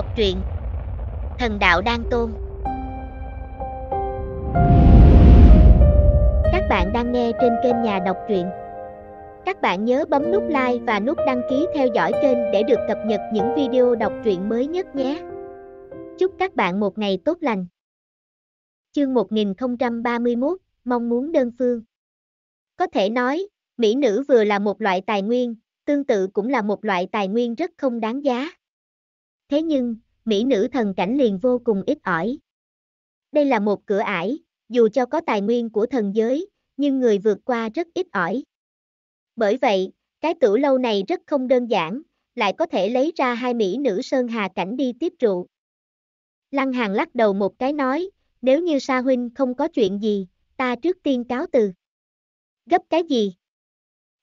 Đọc truyện Thần đạo Đan tôn Các bạn đang nghe trên kênh nhà đọc truyện Các bạn nhớ bấm nút like và nút đăng ký theo dõi kênh để được cập nhật những video đọc truyện mới nhất nhé Chúc các bạn một ngày tốt lành Chương 1031 Mong muốn đơn phương Có thể nói, mỹ nữ vừa là một loại tài nguyên, tương tự cũng là một loại tài nguyên rất không đáng giá thế nhưng, mỹ nữ thần cảnh liền vô cùng ít ỏi. Đây là một cửa ải, dù cho có tài nguyên của thần giới, nhưng người vượt qua rất ít ỏi. Bởi vậy, cái tử lâu này rất không đơn giản, lại có thể lấy ra hai mỹ nữ sơn hà cảnh đi tiếp rượu. Lăng hàn lắc đầu một cái nói, nếu như Sa Huynh không có chuyện gì, ta trước tiên cáo từ. Gấp cái gì?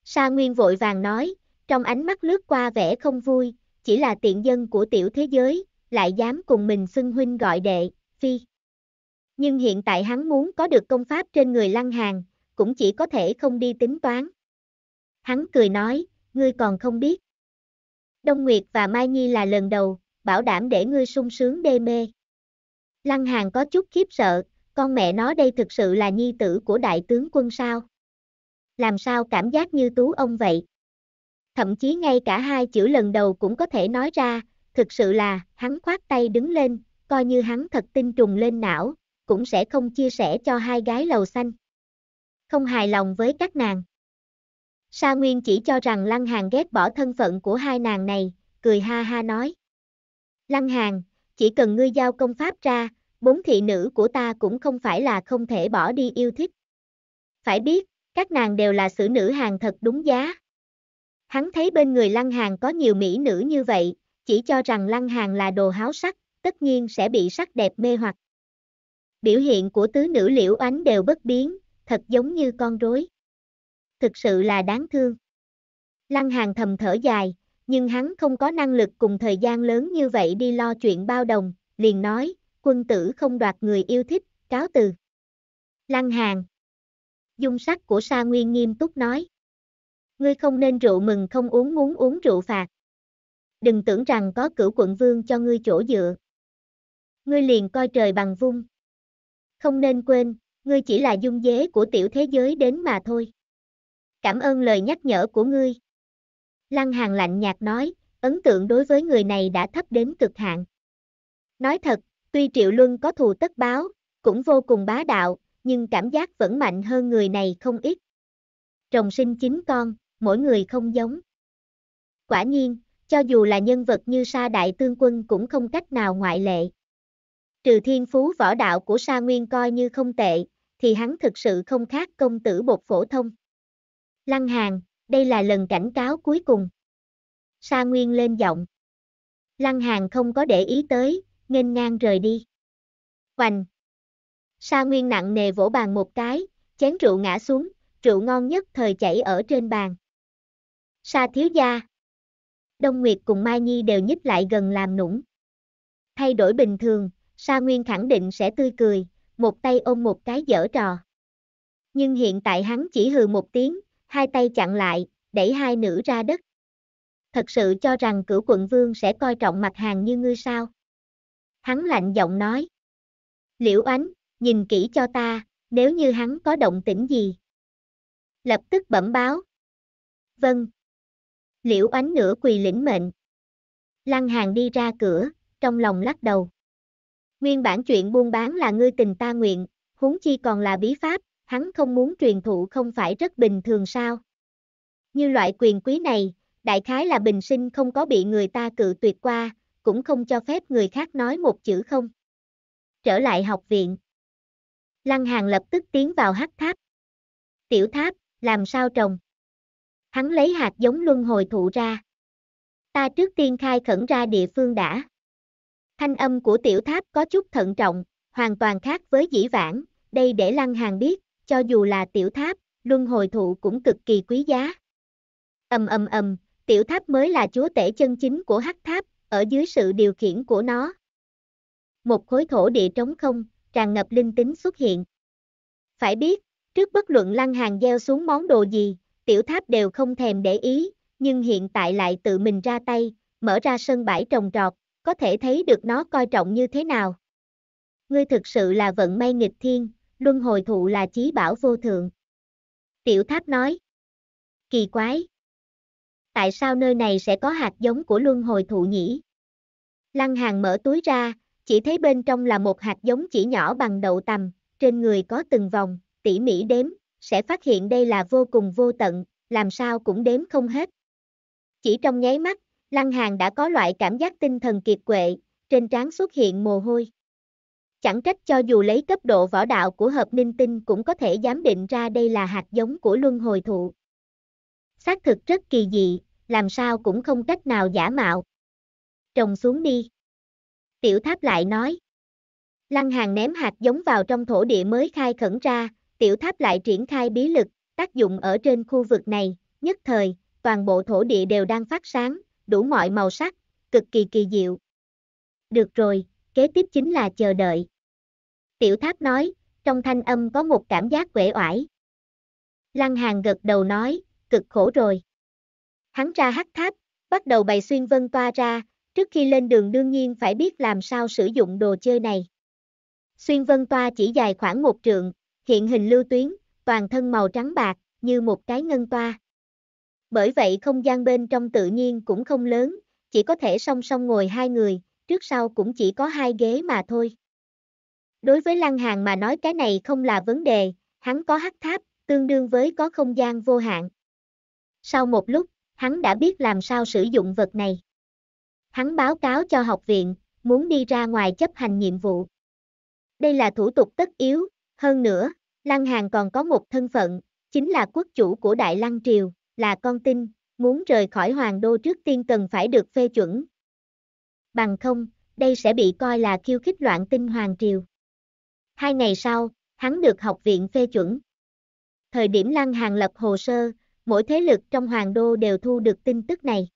Sa Nguyên vội vàng nói, trong ánh mắt lướt qua vẻ không vui, chỉ là tiện dân của tiểu thế giới, lại dám cùng mình xưng huynh gọi đệ, phi. Nhưng hiện tại hắn muốn có được công pháp trên người lăng hàng, cũng chỉ có thể không đi tính toán. Hắn cười nói, ngươi còn không biết. Đông Nguyệt và Mai Nhi là lần đầu, bảo đảm để ngươi sung sướng đê mê. Lăng Hàng có chút khiếp sợ, con mẹ nó đây thực sự là nhi tử của đại tướng quân sao? Làm sao cảm giác như tú ông vậy? thậm chí ngay cả hai chữ lần đầu cũng có thể nói ra, thực sự là, hắn khoát tay đứng lên, coi như hắn thật tinh trùng lên não, cũng sẽ không chia sẻ cho hai gái lầu xanh. Không hài lòng với các nàng. Sa Nguyên chỉ cho rằng Lăng Hàng ghét bỏ thân phận của hai nàng này, cười ha ha nói. Lăng Hàng, chỉ cần ngươi giao công pháp ra, bốn thị nữ của ta cũng không phải là không thể bỏ đi yêu thích. Phải biết, các nàng đều là xử nữ hàng thật đúng giá, Hắn thấy bên người Lăng Hàng có nhiều mỹ nữ như vậy, chỉ cho rằng Lăng Hàng là đồ háo sắc, tất nhiên sẽ bị sắc đẹp mê hoặc. Biểu hiện của tứ nữ liễu ánh đều bất biến, thật giống như con rối. Thực sự là đáng thương. Lăng Hàng thầm thở dài, nhưng hắn không có năng lực cùng thời gian lớn như vậy đi lo chuyện bao đồng, liền nói, quân tử không đoạt người yêu thích, cáo từ. Lăng Hàng Dung sắc của Sa Nguyên nghiêm túc nói. Ngươi không nên rượu mừng không uống muốn uống rượu phạt. Đừng tưởng rằng có cửu quận vương cho ngươi chỗ dựa. Ngươi liền coi trời bằng vung. Không nên quên, ngươi chỉ là dung dế của tiểu thế giới đến mà thôi. Cảm ơn lời nhắc nhở của ngươi. Lăng Hàng lạnh nhạt nói, ấn tượng đối với người này đã thấp đến cực hạn. Nói thật, tuy Triệu Luân có thù tất báo, cũng vô cùng bá đạo, nhưng cảm giác vẫn mạnh hơn người này không ít. Trồng sinh chính con mỗi người không giống. Quả nhiên, cho dù là nhân vật như Sa Đại Tương Quân cũng không cách nào ngoại lệ. Trừ thiên phú võ đạo của Sa Nguyên coi như không tệ, thì hắn thực sự không khác công tử bột phổ thông. Lăng Hàn, đây là lần cảnh cáo cuối cùng. Sa Nguyên lên giọng. Lăng Hàn không có để ý tới, nghênh ngang rời đi. Hoành. Sa Nguyên nặng nề vỗ bàn một cái, chén rượu ngã xuống, rượu ngon nhất thời chảy ở trên bàn. Sa thiếu gia. Đông Nguyệt cùng Mai Nhi đều nhích lại gần làm nũng. Thay đổi bình thường, Sa Nguyên khẳng định sẽ tươi cười, một tay ôm một cái dở trò. Nhưng hiện tại hắn chỉ hừ một tiếng, hai tay chặn lại, đẩy hai nữ ra đất. Thật sự cho rằng cửu quận vương sẽ coi trọng mặt hàng như ngươi sao? Hắn lạnh giọng nói. Liễu ánh, nhìn kỹ cho ta, nếu như hắn có động tĩnh gì. Lập tức bẩm báo. Vâng, liễu Ánh nửa quỳ lĩnh mệnh. Lăng hàng đi ra cửa, trong lòng lắc đầu. Nguyên bản chuyện buôn bán là ngươi tình ta nguyện, huống chi còn là bí pháp, hắn không muốn truyền thụ không phải rất bình thường sao. Như loại quyền quý này, đại khái là bình sinh không có bị người ta cự tuyệt qua, cũng không cho phép người khác nói một chữ không. Trở lại học viện. Lăng Hàng lập tức tiến vào hắc tháp. Tiểu tháp, làm sao trồng? Hắn lấy hạt giống luân hồi thụ ra. Ta trước tiên khai khẩn ra địa phương đã. Thanh âm của tiểu tháp có chút thận trọng, hoàn toàn khác với dĩ vãng, đây để Lăng Hàng biết, cho dù là tiểu tháp, luân hồi thụ cũng cực kỳ quý giá. Ầm ầm ầm, tiểu tháp mới là chúa tể chân chính của hắc tháp, ở dưới sự điều khiển của nó. Một khối thổ địa trống không, tràn ngập linh tính xuất hiện. Phải biết, trước bất luận Lăng Hàng gieo xuống món đồ gì, tiểu tháp đều không thèm để ý, nhưng hiện tại lại tự mình ra tay, mở ra sân bãi trồng trọt, có thể thấy được nó coi trọng như thế nào. Ngươi thực sự là vận may nghịch thiên, luân hồi thụ là chí bảo vô thượng. Tiểu tháp nói. Kỳ quái. Tại sao nơi này sẽ có hạt giống của luân hồi thụ nhỉ? Lăng hàng mở túi ra, chỉ thấy bên trong là một hạt giống chỉ nhỏ bằng đậu tầm, trên người có từng vòng, tỉ mỉ đếm, sẽ phát hiện đây là vô cùng vô tận, làm sao cũng đếm không hết. Chỉ trong nháy mắt, Lăng Hàng đã có loại cảm giác tinh thần kiệt quệ, trên trán xuất hiện mồ hôi. Chẳng trách cho dù lấy cấp độ võ đạo của hợp ninh tinh cũng có thể giám định ra đây là hạt giống của luân hồi thụ. Xác thực rất kỳ dị, làm sao cũng không cách nào giả mạo. Trồng xuống đi. Tiểu tháp lại nói. Lăng hàng ném hạt giống vào trong thổ địa mới khai khẩn ra, tiểu tháp lại triển khai bí lực, tác dụng ở trên khu vực này, nhất thời, toàn bộ thổ địa đều đang phát sáng, đủ mọi màu sắc, cực kỳ kỳ diệu. Được rồi, kế tiếp chính là chờ đợi. Tiểu tháp nói, trong thanh âm có một cảm giác quể oải. Lăng hàng gật đầu nói, cực khổ rồi. Hắn ra hắc tháp, bắt đầu bày xuyên vân toa ra, trước khi lên đường đương nhiên phải biết làm sao sử dụng đồ chơi này. Xuyên vân toa chỉ dài khoảng một trượng, hiện hình lưu tuyến, toàn thân màu trắng bạc, như một cái ngân toa. Bởi vậy không gian bên trong tự nhiên cũng không lớn, chỉ có thể song song ngồi hai người, trước sau cũng chỉ có hai ghế mà thôi. Đối với Lăng Hàng mà nói cái này không là vấn đề, hắn có hắc tháp, tương đương với có không gian vô hạn. Sau một lúc, hắn đã biết làm sao sử dụng vật này. Hắn báo cáo cho học viện, muốn đi ra ngoài chấp hành nhiệm vụ. Đây là thủ tục tất yếu, hơn nữa, Lăng Hàn còn có một thân phận, chính là quốc chủ của Đại Lăng Triều, là con tin, muốn rời khỏi hoàng đô trước tiên cần phải được phê chuẩn. Bằng không, đây sẽ bị coi là khiêu khích loạn tinh hoàng triều. Hai ngày sau, hắn được học viện phê chuẩn. Thời điểm Lăng Hàn lập hồ sơ, mỗi thế lực trong hoàng đô đều thu được tin tức này.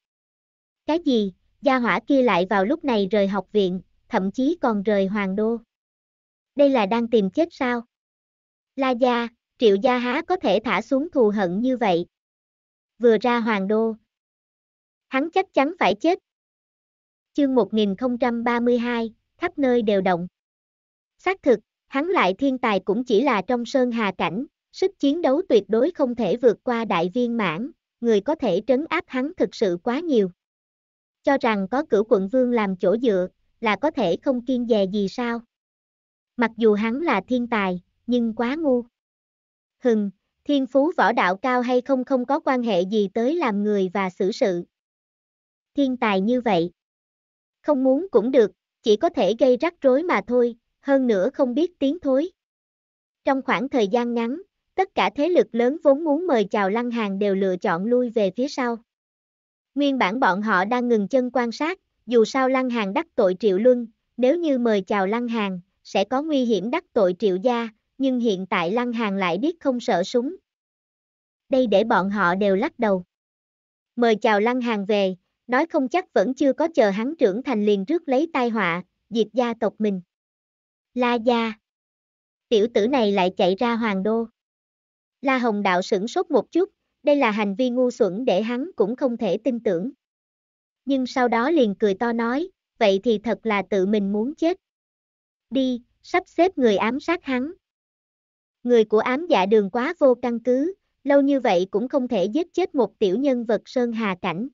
Cái gì, gia hỏa kia lại vào lúc này rời học viện, thậm chí còn rời hoàng đô. Đây là đang tìm chết sao? La Gia, Triệu Gia há có thể thả xuống thù hận như vậy. Vừa ra hoàng đô. Hắn chắc chắn phải chết. Chương 1032, khắp nơi đều động. Xác thực, hắn lại thiên tài cũng chỉ là trong sơn hà cảnh, sức chiến đấu tuyệt đối không thể vượt qua đại viên mãn, người có thể trấn áp hắn thực sự quá nhiều. Cho rằng có cửu quận vương làm chỗ dựa, là có thể không kiên dè gì sao. Mặc dù hắn là thiên tài, nhưng quá ngu. Hừng, thiên phú võ đạo cao hay không không có quan hệ gì tới làm người và xử sự. Thiên tài như vậy. Không muốn cũng được, chỉ có thể gây rắc rối mà thôi, hơn nữa không biết tiếng thối. Trong khoảng thời gian ngắn, tất cả thế lực lớn vốn muốn mời chào lăng hàng đều lựa chọn lui về phía sau. Nguyên bản bọn họ đang ngừng chân quan sát, dù sao lăng hàng đắc tội triệu luân, nếu như mời chào lăng hàng, sẽ có nguy hiểm đắc tội triệu gia, nhưng hiện tại Lăng Hàng lại biết không sợ súng. Đây để bọn họ đều lắc đầu. Mời chào Lăng Hàng về, nói không chắc vẫn chưa có chờ hắn trưởng thành liền trước lấy tai họa, diệt gia tộc mình. La gia. Tiểu tử này lại chạy ra hoàng đô. La Hồng Đạo sửng sốt một chút, đây là hành vi ngu xuẩn để hắn cũng không thể tin tưởng. Nhưng sau đó liền cười to nói, vậy thì thật là tự mình muốn chết. Đi, sắp xếp người ám sát hắn. Người của ám dạ đường quá vô căn cứ, lâu như vậy cũng không thể giết chết một tiểu nhân vật Sơn Hà Cảnh.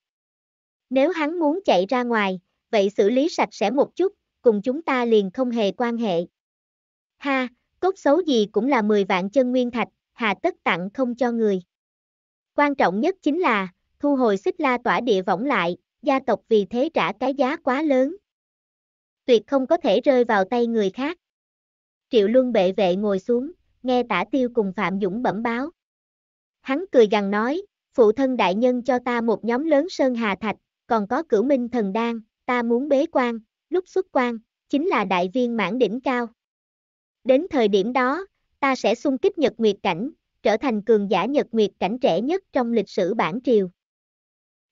Nếu hắn muốn chạy ra ngoài, vậy xử lý sạch sẽ một chút, cùng chúng ta liền không hề quan hệ. Ha, cốt xấu gì cũng là 10 vạn chân nguyên thạch, hà tất tặng không cho người. Quan trọng nhất chính là, thu hồi xích la tỏa địa võng lại, gia tộc vì thế trả cái giá quá lớn. Tuyệt không có thể rơi vào tay người khác. Triệu Luân bệ vệ ngồi xuống nghe tả tiêu cùng Phạm Dũng bẩm báo. Hắn cười gằn nói, phụ thân đại nhân cho ta một nhóm lớn sơn hà thạch, còn có cửu minh thần đan, ta muốn bế quan, lúc xuất quan, chính là đại viên mãn đỉnh cao. Đến thời điểm đó, ta sẽ xung kích nhật nguyệt cảnh, trở thành cường giả nhật nguyệt cảnh trẻ nhất trong lịch sử bản triều.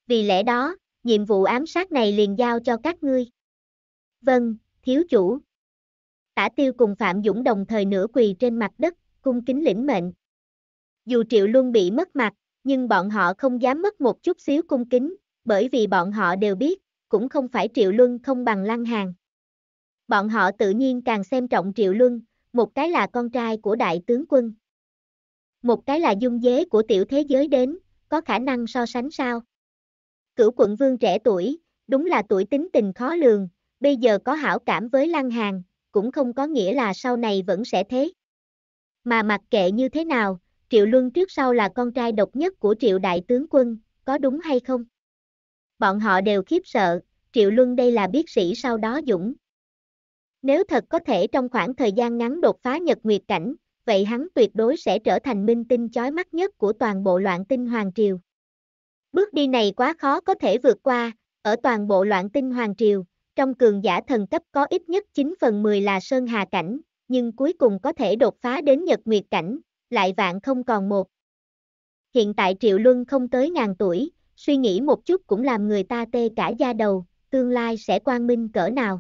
Vì lẽ đó, nhiệm vụ ám sát này liền giao cho các ngươi. Vâng, thiếu chủ. Tả Tiêu cùng Phạm Dũng đồng thời nửa quỳ trên mặt đất, cung kính lĩnh mệnh. Dù Triệu Luân bị mất mặt, nhưng bọn họ không dám mất một chút xíu cung kính, bởi vì bọn họ đều biết, cũng không phải Triệu Luân không bằng Lăng Hàng. Bọn họ tự nhiên càng xem trọng Triệu Luân, một cái là con trai của đại tướng quân. Một cái là dung dế của tiểu thế giới đến, có khả năng so sánh sao? Cửu quận vương trẻ tuổi, đúng là tuổi tính tình khó lường, bây giờ có hảo cảm với Lăng Hàng, cũng không có nghĩa là sau này vẫn sẽ thế. Mà mặc kệ như thế nào, Triệu Luân trước sau là con trai độc nhất của Triệu Đại Tướng Quân, có đúng hay không? Bọn họ đều khiếp sợ, Triệu Luân đây là biết sĩ sau đó Dũng. Nếu thật có thể trong khoảng thời gian ngắn đột phá nhật nguyệt cảnh, vậy hắn tuyệt đối sẽ trở thành minh tinh chói mắt nhất của toàn bộ loạn tinh Hoàng Triều. Bước đi này quá khó có thể vượt qua, ở toàn bộ loạn tinh Hoàng Triều, trong cường giả thần cấp có ít nhất 9 phần 10 là sơn hà cảnh, nhưng cuối cùng có thể đột phá đến nhật nguyệt cảnh, lại vạn không còn một. Hiện tại Triệu Luân không tới ngàn tuổi, suy nghĩ một chút cũng làm người ta tê cả da đầu, tương lai sẽ quang minh cỡ nào.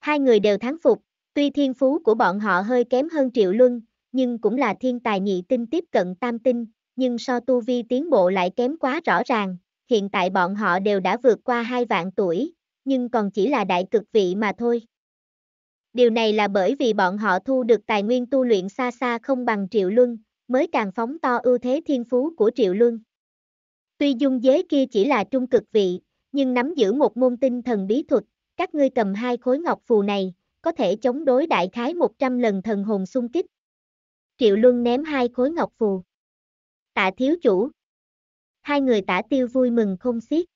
Hai người đều thắng phục, tuy thiên phú của bọn họ hơi kém hơn Triệu Luân, nhưng cũng là thiên tài nhị tinh tiếp cận tam tinh, nhưng so tu vi tiến bộ lại kém quá rõ ràng, hiện tại bọn họ đều đã vượt qua hai vạn tuổi, nhưng còn chỉ là đại cực vị mà thôi. Điều này là bởi vì bọn họ thu được tài nguyên tu luyện xa xa không bằng Triệu Luân, mới càng phóng to ưu thế thiên phú của Triệu Luân. Tuy dung giới kia chỉ là trung cực vị, nhưng nắm giữ một môn tinh thần bí thuật, các ngươi cầm hai khối ngọc phù này, có thể chống đối đại khái 100 lần thần hồn xung kích. Triệu Luân ném hai khối ngọc phù. Tạ thiếu chủ. Hai người tả tiêu vui mừng không xiết.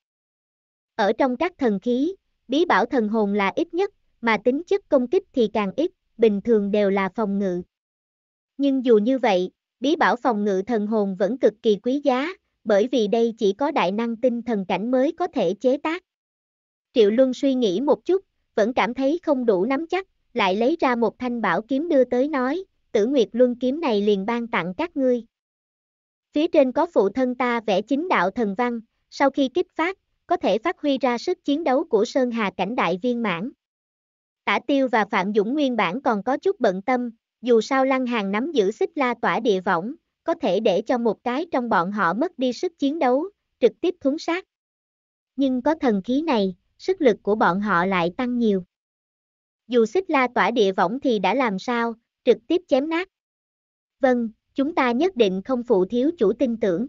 Ở trong các thần khí, bí bảo thần hồn là ít nhất, mà tính chất công kích thì càng ít, bình thường đều là phòng ngự. Nhưng dù như vậy, bí bảo phòng ngự thần hồn vẫn cực kỳ quý giá, bởi vì đây chỉ có đại năng tinh thần cảnh mới có thể chế tác. Triệu Luân suy nghĩ một chút, vẫn cảm thấy không đủ nắm chắc, lại lấy ra một thanh bảo kiếm đưa tới nói, tử nguyệt luân kiếm này liền ban tặng các ngươi. Phía trên có phụ thân ta vẽ chính đạo thần văn, sau khi kích phát, có thể phát huy ra sức chiến đấu của Sơn Hà cảnh đại viên mãn. Tả Tiêu và Phạm Dũng nguyên bản còn có chút bận tâm, dù sao Lăng Hàng nắm giữ xích la tỏa địa võng, có thể để cho một cái trong bọn họ mất đi sức chiến đấu, trực tiếp thúng sát. Nhưng có thần khí này, sức lực của bọn họ lại tăng nhiều. Dù xích la tỏa địa võng thì đã làm sao, trực tiếp chém nát. Vâng, chúng ta nhất định không phụ thiếu chủ tin tưởng.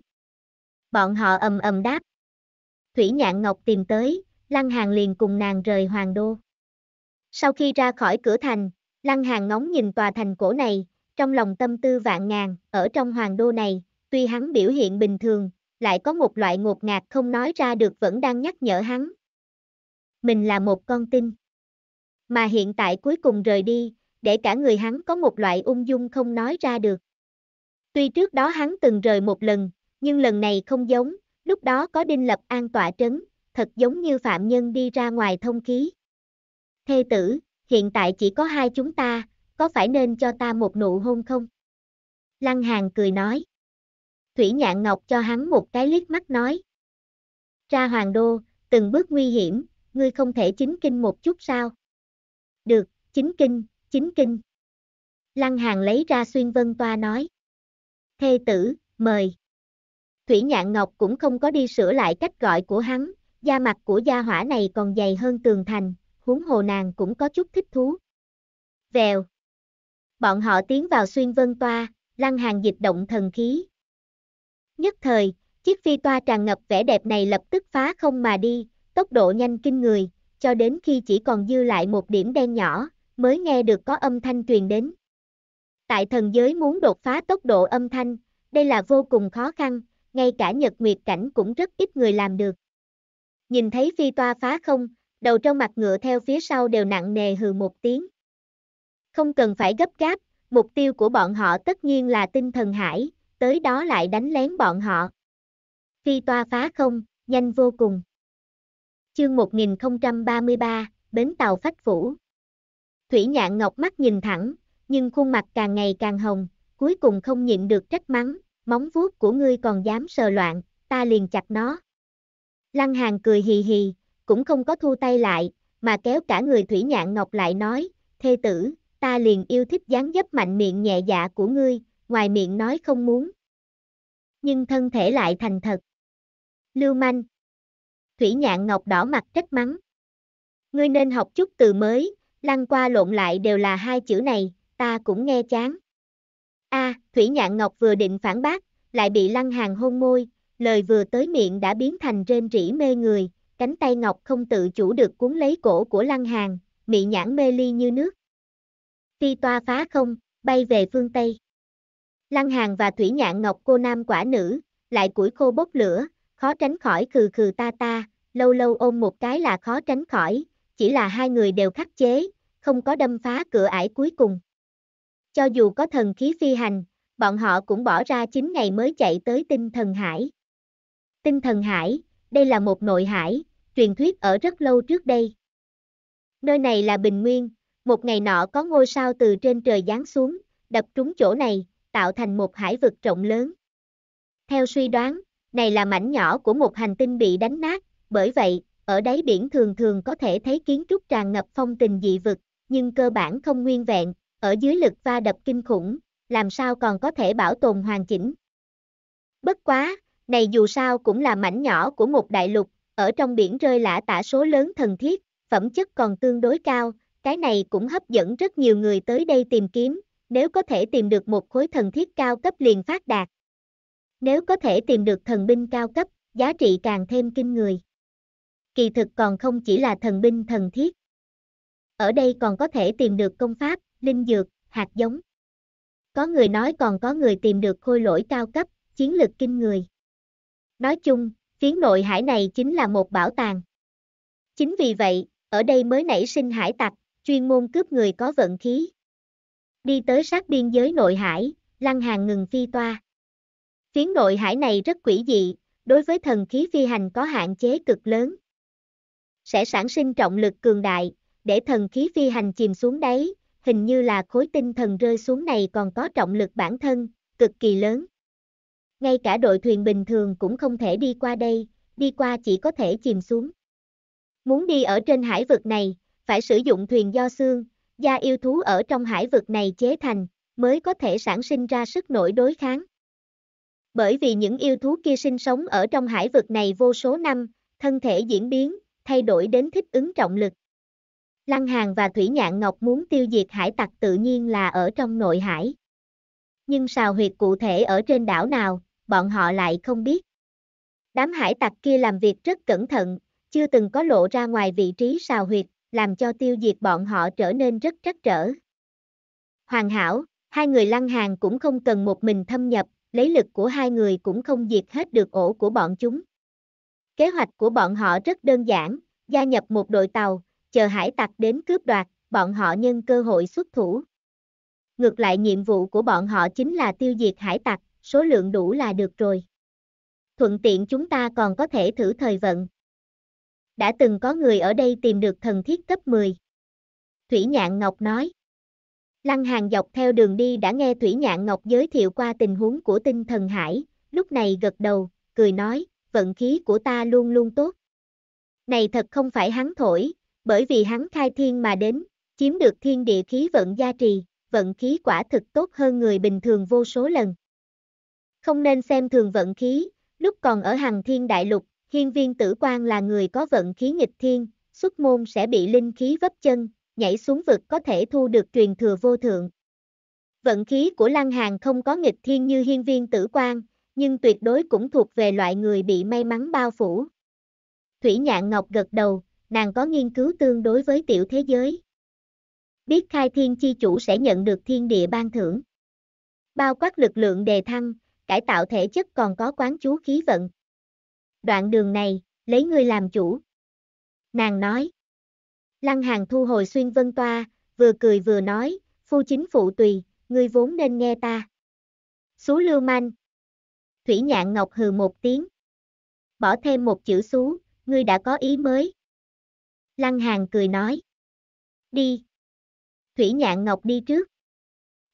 Bọn họ ầm ầm đáp. Thủy Nhạn Ngọc tìm tới, Lăng Hàng liền cùng nàng rời Hoàng Đô. Sau khi ra khỏi cửa thành, Lăng Hàng ngóng nhìn tòa thành cổ này, trong lòng tâm tư vạn ngàn, ở trong Hoàng Đô này, tuy hắn biểu hiện bình thường, lại có một loại ngột ngạt không nói ra được vẫn đang nhắc nhở hắn. Mình là một con tin. Mà hiện tại cuối cùng rời đi, để cả người hắn có một loại ung dung không nói ra được. Tuy trước đó hắn từng rời một lần, nhưng lần này không giống, lúc đó có Đinh Lập An tọa trấn, thật giống như phạm nhân đi ra ngoài thông khí. Thê tử, hiện tại chỉ có hai chúng ta, có phải nên cho ta một nụ hôn không? Lăng Hàn cười nói. Thủy Nhạn Ngọc cho hắn một cái liếc mắt nói. Ra hoàng đô, từng bước nguy hiểm, ngươi không thể chính kinh một chút sao? Được, chính kinh, chính kinh. Lăng Hàn lấy ra xuyên vân toa nói. Thê tử, mời. Thủy Nhạn Ngọc cũng không có đi sửa lại cách gọi của hắn, da mặt của gia hỏa này còn dày hơn tường thành, huống hồ nàng cũng có chút thích thú. Vèo. Bọn họ tiến vào xuyên vân toa, lăng hàng dịch động thần khí. Nhất thời, chiếc phi toa tràn ngập vẻ đẹp này lập tức phá không mà đi, tốc độ nhanh kinh người, cho đến khi chỉ còn dư lại một điểm đen nhỏ, mới nghe được có âm thanh truyền đến. Tại thần giới muốn đột phá tốc độ âm thanh, đây là vô cùng khó khăn, ngay cả nhật nguyệt cảnh cũng rất ít người làm được. Nhìn thấy phi toa phá không, đầu trong mặt ngựa theo phía sau đều nặng nề hừ một tiếng. Không cần phải gấp gáp, mục tiêu của bọn họ tất nhiên là tinh thần hải, tới đó lại đánh lén bọn họ. Phi toa phá không, nhanh vô cùng. Chương 1033, Bến tàu Phách Phủ Thủy nhạn ngọc mắt nhìn thẳng, nhưng khuôn mặt càng ngày càng hồng, cuối cùng không nhịn được trách mắng, móng vuốt của ngươi còn dám sờ loạn, ta liền chặt nó. Lăng Hàn cười hì hì, cũng không có thu tay lại, mà kéo cả người Thủy Nhạn Ngọc lại nói, thê tử, ta liền yêu thích dáng dấp mạnh miệng nhẹ dạ của ngươi, ngoài miệng nói không muốn. Nhưng thân thể lại thành thật. Lưu manh. Thủy Nhạn Ngọc đỏ mặt trách mắng. Ngươi nên học chút từ mới, lăng qua lộn lại đều là hai chữ này, ta cũng nghe chán. A, à, Thủy Nhạn Ngọc vừa định phản bác, lại bị Lăng Hàng hôn môi, lời vừa tới miệng đã biến thành rên rỉ mê người, cánh tay Ngọc không tự chủ được cuốn lấy cổ của Lăng Hàng, mị nhãn mê ly như nước. Phi toa phá không, bay về phương Tây. Lăng Hàng và Thủy Nhạn Ngọc cô nam quả nữ, lại củi khô bốc lửa, khó tránh khỏi khừ khừ ta ta, lâu lâu ôm một cái là khó tránh khỏi, chỉ là hai người đều khắc chế, không có đâm phá cửa ải cuối cùng cho dù có thần khí phi hành, bọn họ cũng bỏ ra 9 ngày mới chạy tới tinh thần hải. Tinh thần hải, đây là một nội hải, truyền thuyết ở rất lâu trước đây. Nơi này là bình nguyên, một ngày nọ có ngôi sao từ trên trời giáng xuống, đập trúng chỗ này, tạo thành một hải vực rộng lớn. Theo suy đoán, này là mảnh nhỏ của một hành tinh bị đánh nát, bởi vậy, ở đáy biển thường thường có thể thấy kiến trúc tràn ngập phong tình dị vực, nhưng cơ bản không nguyên vẹn, ở dưới lực va đập kinh khủng, làm sao còn có thể bảo tồn hoàn chỉnh. Bất quá, này dù sao cũng là mảnh nhỏ của một đại lục, ở trong biển rơi lã tả số lớn thần thiết, phẩm chất còn tương đối cao, cái này cũng hấp dẫn rất nhiều người tới đây tìm kiếm, nếu có thể tìm được một khối thần thiết cao cấp liền phát đạt. Nếu có thể tìm được thần binh cao cấp, giá trị càng thêm kinh người. Kỳ thực còn không chỉ là thần binh thần thiết. Ở đây còn có thể tìm được công pháp, linh dược, hạt giống. Có người nói còn có người tìm được khôi lỗi cao cấp, chiến lược kinh người. Nói chung, phiến nội hải này chính là một bảo tàng. Chính vì vậy, ở đây mới nảy sinh hải tặc, chuyên môn cướp người có vận khí. Đi tới sát biên giới nội hải, Lăng Hàng ngừng phi toa. Phiến nội hải này rất quỷ dị, đối với thần khí phi hành có hạn chế cực lớn. Sẽ sản sinh trọng lực cường đại, để thần khí phi hành chìm xuống đáy, hình như là khối tinh thần rơi xuống này còn có trọng lực bản thân, cực kỳ lớn. Ngay cả đội thuyền bình thường cũng không thể đi qua đây, đi qua chỉ có thể chìm xuống. Muốn đi ở trên hải vực này, phải sử dụng thuyền do xương, da yêu thú ở trong hải vực này chế thành, mới có thể sản sinh ra sức nổi đối kháng. Bởi vì những yêu thú kia sinh sống ở trong hải vực này vô số năm, thân thể diễn biến, thay đổi đến thích ứng trọng lực. Lăng Hàng và Thủy Nhạn Ngọc muốn tiêu diệt hải tặc tự nhiên là ở trong nội hải. Nhưng sào huyệt cụ thể ở trên đảo nào, bọn họ lại không biết. Đám hải tặc kia làm việc rất cẩn thận, chưa từng có lộ ra ngoài vị trí sào huyệt, làm cho tiêu diệt bọn họ trở nên rất trắc trở. Hoàn hảo, hai người lăng hàng cũng không cần một mình thâm nhập, lấy lực của hai người cũng không diệt hết được ổ của bọn chúng. Kế hoạch của bọn họ rất đơn giản, gia nhập một đội tàu, chờ hải tặc đến cướp đoạt, bọn họ nhân cơ hội xuất thủ. Ngược lại nhiệm vụ của bọn họ chính là tiêu diệt hải tặc, số lượng đủ là được rồi. Thuận tiện chúng ta còn có thể thử thời vận. Đã từng có người ở đây tìm được thần thiết cấp 10. Thủy Nhạn Ngọc nói. Lăng Hàng dọc theo đường đi đã nghe Thủy Nhạn Ngọc giới thiệu qua tình huống của tinh thần hải, lúc này gật đầu, cười nói, vận khí của ta luôn luôn tốt. Này thật không phải hắn thổi, bởi vì hắn khai thiên mà đến, chiếm được thiên địa khí vận gia trì, vận khí quả thực tốt hơn người bình thường vô số lần. Không nên xem thường vận khí, lúc còn ở hàng thiên đại lục, hiên viên tử quan là người có vận khí nghịch thiên, xuất môn sẽ bị linh khí vấp chân, nhảy xuống vực có thể thu được truyền thừa vô thượng. Vận khí của Lăng hàn không có nghịch thiên như hiên viên tử quan, nhưng tuyệt đối cũng thuộc về loại người bị may mắn bao phủ. Thủy Nhạn Ngọc gật đầu, nàng có nghiên cứu tương đối với tiểu thế giới. Biết khai thiên chi chủ sẽ nhận được thiên địa ban thưởng. Bao quát lực lượng đề thăng, cải tạo thể chất còn có quán chú khí vận. Đoạn đường này, lấy ngươi làm chủ. Nàng nói. Lăng hàng thu hồi xuyên vân toa, vừa cười vừa nói, phu chính phụ tùy, ngươi vốn nên nghe ta. Xú lưu manh. Thủy nhạn ngọc hừ một tiếng. Bỏ thêm một chữ xú, ngươi đã có ý mới. Lăng Hàng cười nói. Đi. Thủy Nhạn Ngọc đi trước.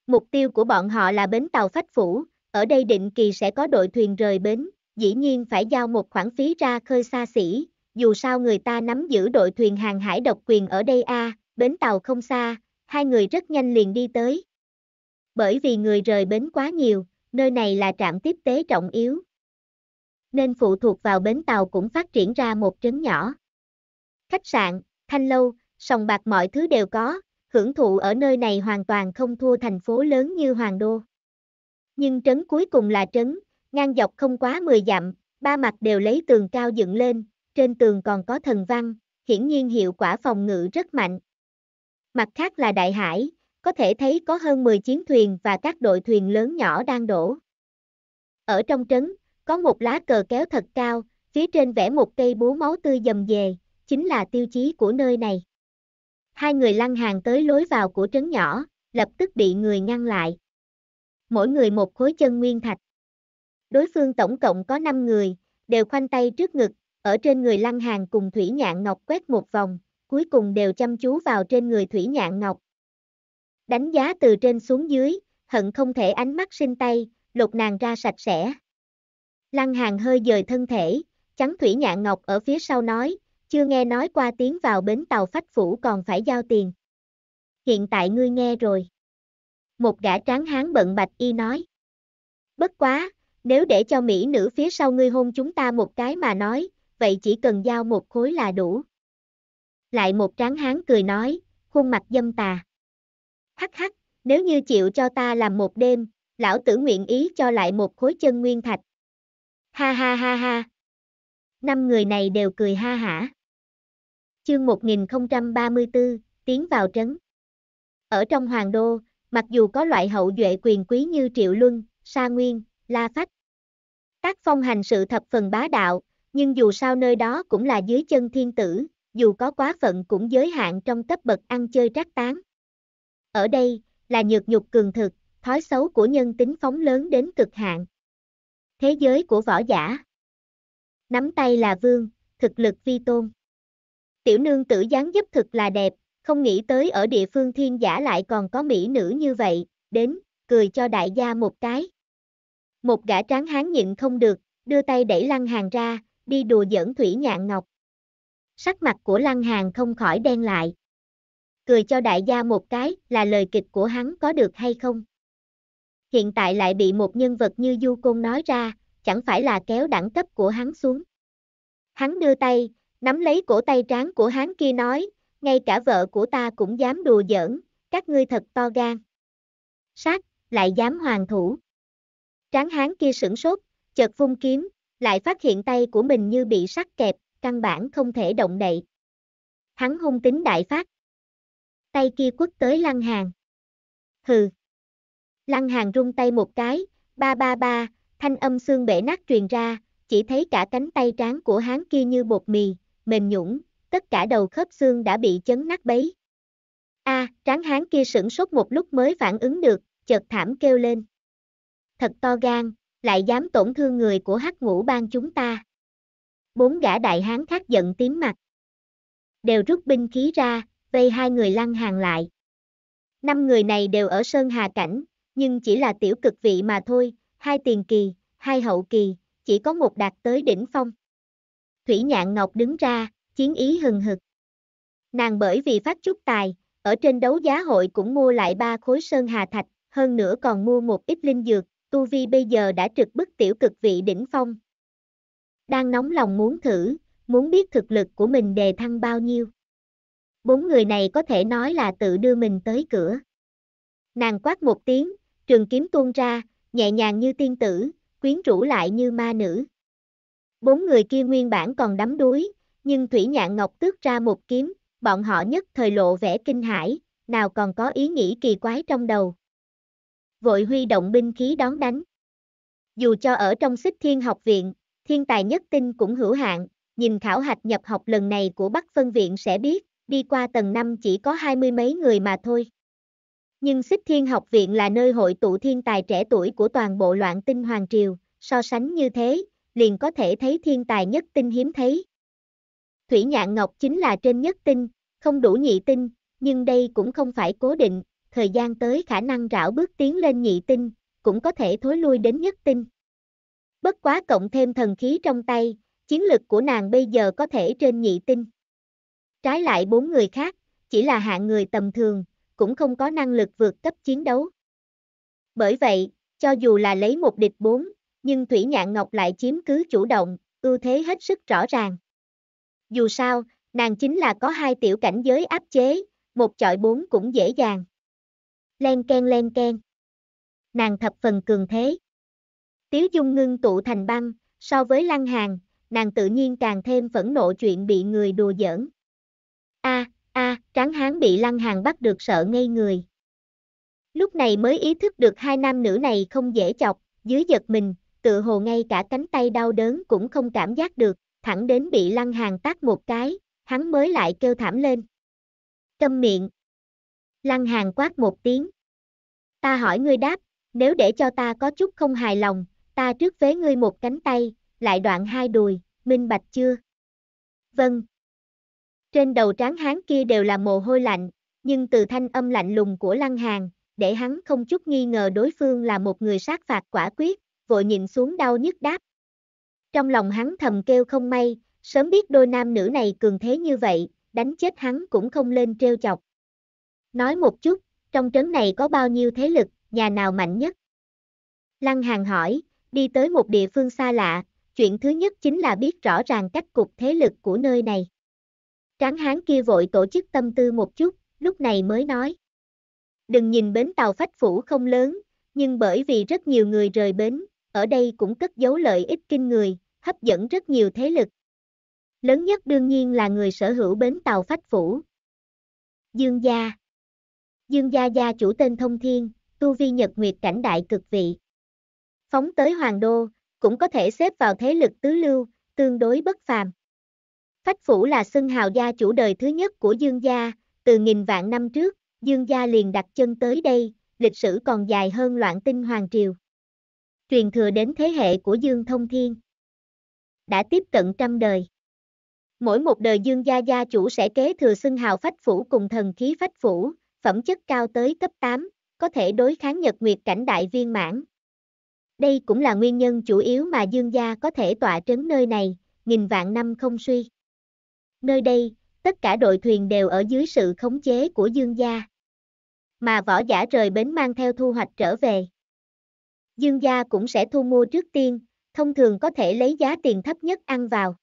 Mục tiêu của bọn họ là bến tàu Phách Phủ, ở đây định kỳ sẽ có đội thuyền rời bến, dĩ nhiên phải giao một khoản phí ra khơi xa xỉ, dù sao người ta nắm giữ đội thuyền hàng hải độc quyền ở đây a, bến tàu không xa, hai người rất nhanh liền đi tới. Bởi vì người rời bến quá nhiều, nơi này là trạm tiếp tế trọng yếu. Nên phụ thuộc vào bến tàu cũng phát triển ra một trấn nhỏ khách sạn, thanh lâu, sòng bạc mọi thứ đều có, hưởng thụ ở nơi này hoàn toàn không thua thành phố lớn như Hoàng Đô. Nhưng trấn cuối cùng là trấn, ngang dọc không quá 10 dặm, ba mặt đều lấy tường cao dựng lên, trên tường còn có thần văn, hiển nhiên hiệu quả phòng ngự rất mạnh. Mặt khác là đại hải, có thể thấy có hơn 10 chiến thuyền và các đội thuyền lớn nhỏ đang đổ. Ở trong trấn, có một lá cờ kéo thật cao, phía trên vẽ một cây búa máu tươi dầm dề chính là tiêu chí của nơi này. Hai người lăn hàng tới lối vào của trấn nhỏ, lập tức bị người ngăn lại. Mỗi người một khối chân nguyên thạch. Đối phương tổng cộng có 5 người, đều khoanh tay trước ngực, ở trên người lăng hàng cùng Thủy Nhạn Ngọc quét một vòng, cuối cùng đều chăm chú vào trên người Thủy Nhạn Ngọc. Đánh giá từ trên xuống dưới, hận không thể ánh mắt sinh tay, lột nàng ra sạch sẽ. Lăng hàng hơi dời thân thể, chắn Thủy Nhạn Ngọc ở phía sau nói, chưa nghe nói qua tiếng vào bến tàu phách phủ còn phải giao tiền. Hiện tại ngươi nghe rồi. Một gã tráng hán bận bạch y nói. Bất quá, nếu để cho mỹ nữ phía sau ngươi hôn chúng ta một cái mà nói, vậy chỉ cần giao một khối là đủ. Lại một tráng hán cười nói, khuôn mặt dâm tà. Hắc hắc, nếu như chịu cho ta làm một đêm, lão tử nguyện ý cho lại một khối chân nguyên thạch. Ha ha ha ha. Năm người này đều cười ha hả. Chương 1034, tiến vào trấn. Ở trong hoàng đô, mặc dù có loại hậu duệ quyền quý như Triệu Luân, Sa Nguyên, La Phách. Tác phong hành sự thập phần bá đạo, nhưng dù sao nơi đó cũng là dưới chân thiên tử, dù có quá phận cũng giới hạn trong cấp bậc ăn chơi trác tán. Ở đây, là nhược nhục cường thực, thói xấu của nhân tính phóng lớn đến cực hạn. Thế giới của võ giả. Nắm tay là vương, thực lực vi tôn tiểu nương tử dáng dấp thực là đẹp, không nghĩ tới ở địa phương thiên giả lại còn có mỹ nữ như vậy, đến, cười cho đại gia một cái. Một gã tráng hán nhịn không được, đưa tay đẩy lăng hàng ra, đi đùa dẫn thủy nhạn ngọc. Sắc mặt của lăng hàng không khỏi đen lại. Cười cho đại gia một cái là lời kịch của hắn có được hay không? Hiện tại lại bị một nhân vật như Du Côn nói ra, chẳng phải là kéo đẳng cấp của hắn xuống. Hắn đưa tay, Nắm lấy cổ tay tráng của hán kia nói, ngay cả vợ của ta cũng dám đùa giỡn, các ngươi thật to gan. Sát, lại dám hoàng thủ. Tráng hán kia sửng sốt, chợt vung kiếm, lại phát hiện tay của mình như bị sắt kẹp, căn bản không thể động đậy. Hắn hung tính đại phát. Tay kia quất tới lăng hàng. Hừ. Lăng hàng rung tay một cái, ba ba ba, thanh âm xương bể nát truyền ra, chỉ thấy cả cánh tay tráng của hắn kia như bột mì, mềm nhũng, tất cả đầu khớp xương đã bị chấn nát bấy. A, à, tráng hán kia sửng sốt một lúc mới phản ứng được, chợt thảm kêu lên. Thật to gan, lại dám tổn thương người của hắc ngũ bang chúng ta. Bốn gã đại hán khác giận tím mặt. Đều rút binh khí ra, vây hai người lăn hàng lại. Năm người này đều ở Sơn Hà Cảnh, nhưng chỉ là tiểu cực vị mà thôi, hai tiền kỳ, hai hậu kỳ, chỉ có một đạt tới đỉnh phong. Thủy Nhạn Ngọc đứng ra, chiến ý hừng hực. Nàng bởi vì phát chút tài, ở trên đấu giá hội cũng mua lại ba khối sơn hà thạch, hơn nữa còn mua một ít linh dược, tu vi bây giờ đã trực bức tiểu cực vị đỉnh phong. Đang nóng lòng muốn thử, muốn biết thực lực của mình đề thăng bao nhiêu. Bốn người này có thể nói là tự đưa mình tới cửa. Nàng quát một tiếng, trường kiếm tuôn ra, nhẹ nhàng như tiên tử, quyến rũ lại như ma nữ. Bốn người kia nguyên bản còn đắm đuối, nhưng Thủy Nhạn Ngọc tước ra một kiếm, bọn họ nhất thời lộ vẻ kinh hãi, nào còn có ý nghĩ kỳ quái trong đầu. Vội huy động binh khí đón đánh. Dù cho ở trong xích thiên học viện, thiên tài nhất tinh cũng hữu hạn, nhìn khảo hạch nhập học lần này của Bắc Phân Viện sẽ biết, đi qua tầng năm chỉ có hai mươi mấy người mà thôi. Nhưng xích thiên học viện là nơi hội tụ thiên tài trẻ tuổi của toàn bộ loạn tinh hoàng triều, so sánh như thế, liền có thể thấy thiên tài nhất tinh hiếm thấy. Thủy Nhạn Ngọc chính là trên nhất tinh, không đủ nhị tinh, nhưng đây cũng không phải cố định, thời gian tới khả năng rảo bước tiến lên nhị tinh, cũng có thể thối lui đến nhất tinh. Bất quá cộng thêm thần khí trong tay, chiến lực của nàng bây giờ có thể trên nhị tinh. Trái lại bốn người khác, chỉ là hạng người tầm thường, cũng không có năng lực vượt cấp chiến đấu. Bởi vậy, cho dù là lấy một địch bốn, nhưng Thủy Nhạn Ngọc lại chiếm cứ chủ động, ưu thế hết sức rõ ràng. Dù sao, nàng chính là có hai tiểu cảnh giới áp chế, một chọi bốn cũng dễ dàng. Len ken len ken. Nàng thập phần cường thế. Tiếu Dung ngưng tụ thành băng, so với Lăng Hàn, nàng tự nhiên càng thêm phẫn nộ chuyện bị người đùa giỡn. A, a, tráng hán bị Lăng Hàn bắt được sợ ngây người. Lúc này mới ý thức được hai nam nữ này không dễ chọc, dưới giật mình, tự hồ ngay cả cánh tay đau đớn cũng không cảm giác được, thẳng đến bị lăng hàng tát một cái, hắn mới lại kêu thảm lên. Câm miệng. Lăng hàng quát một tiếng. Ta hỏi ngươi đáp, nếu để cho ta có chút không hài lòng, ta trước vế ngươi một cánh tay, lại đoạn hai đùi, minh bạch chưa? Vâng. Trên đầu tráng hán kia đều là mồ hôi lạnh, nhưng từ thanh âm lạnh lùng của lăng hàng, để hắn không chút nghi ngờ đối phương là một người sát phạt quả quyết, vội nhìn xuống đau nhức đáp. Trong lòng hắn thầm kêu không may, sớm biết đôi nam nữ này cường thế như vậy, đánh chết hắn cũng không lên trêu chọc. Nói một chút, trong trấn này có bao nhiêu thế lực, nhà nào mạnh nhất? Lăng Hàng hỏi, đi tới một địa phương xa lạ, chuyện thứ nhất chính là biết rõ ràng cách cục thế lực của nơi này. Tráng hán kia vội tổ chức tâm tư một chút, lúc này mới nói. Đừng nhìn bến tàu phách phủ không lớn, nhưng bởi vì rất nhiều người rời bến, ở đây cũng cất giấu lợi ích kinh người, hấp dẫn rất nhiều thế lực. Lớn nhất đương nhiên là người sở hữu bến tàu phách phủ. Dương gia Dương gia gia chủ tên Thông Thiên, tu vi nhật nguyệt cảnh đại cực vị. Phóng tới Hoàng Đô, cũng có thể xếp vào thế lực tứ lưu, tương đối bất phàm. Phách phủ là xưng hào gia chủ đời thứ nhất của Dương gia, từ nghìn vạn năm trước, Dương gia liền đặt chân tới đây, lịch sử còn dài hơn loạn tinh Hoàng Triều truyền thừa đến thế hệ của Dương Thông Thiên. Đã tiếp cận trăm đời. Mỗi một đời Dương gia gia chủ sẽ kế thừa xưng hào phách phủ cùng thần khí phách phủ, phẩm chất cao tới cấp 8, có thể đối kháng nhật nguyệt cảnh đại viên mãn. Đây cũng là nguyên nhân chủ yếu mà Dương gia có thể tọa trấn nơi này, nghìn vạn năm không suy. Nơi đây, tất cả đội thuyền đều ở dưới sự khống chế của Dương gia. Mà võ giả rời bến mang theo thu hoạch trở về dương gia cũng sẽ thu mua trước tiên, thông thường có thể lấy giá tiền thấp nhất ăn vào.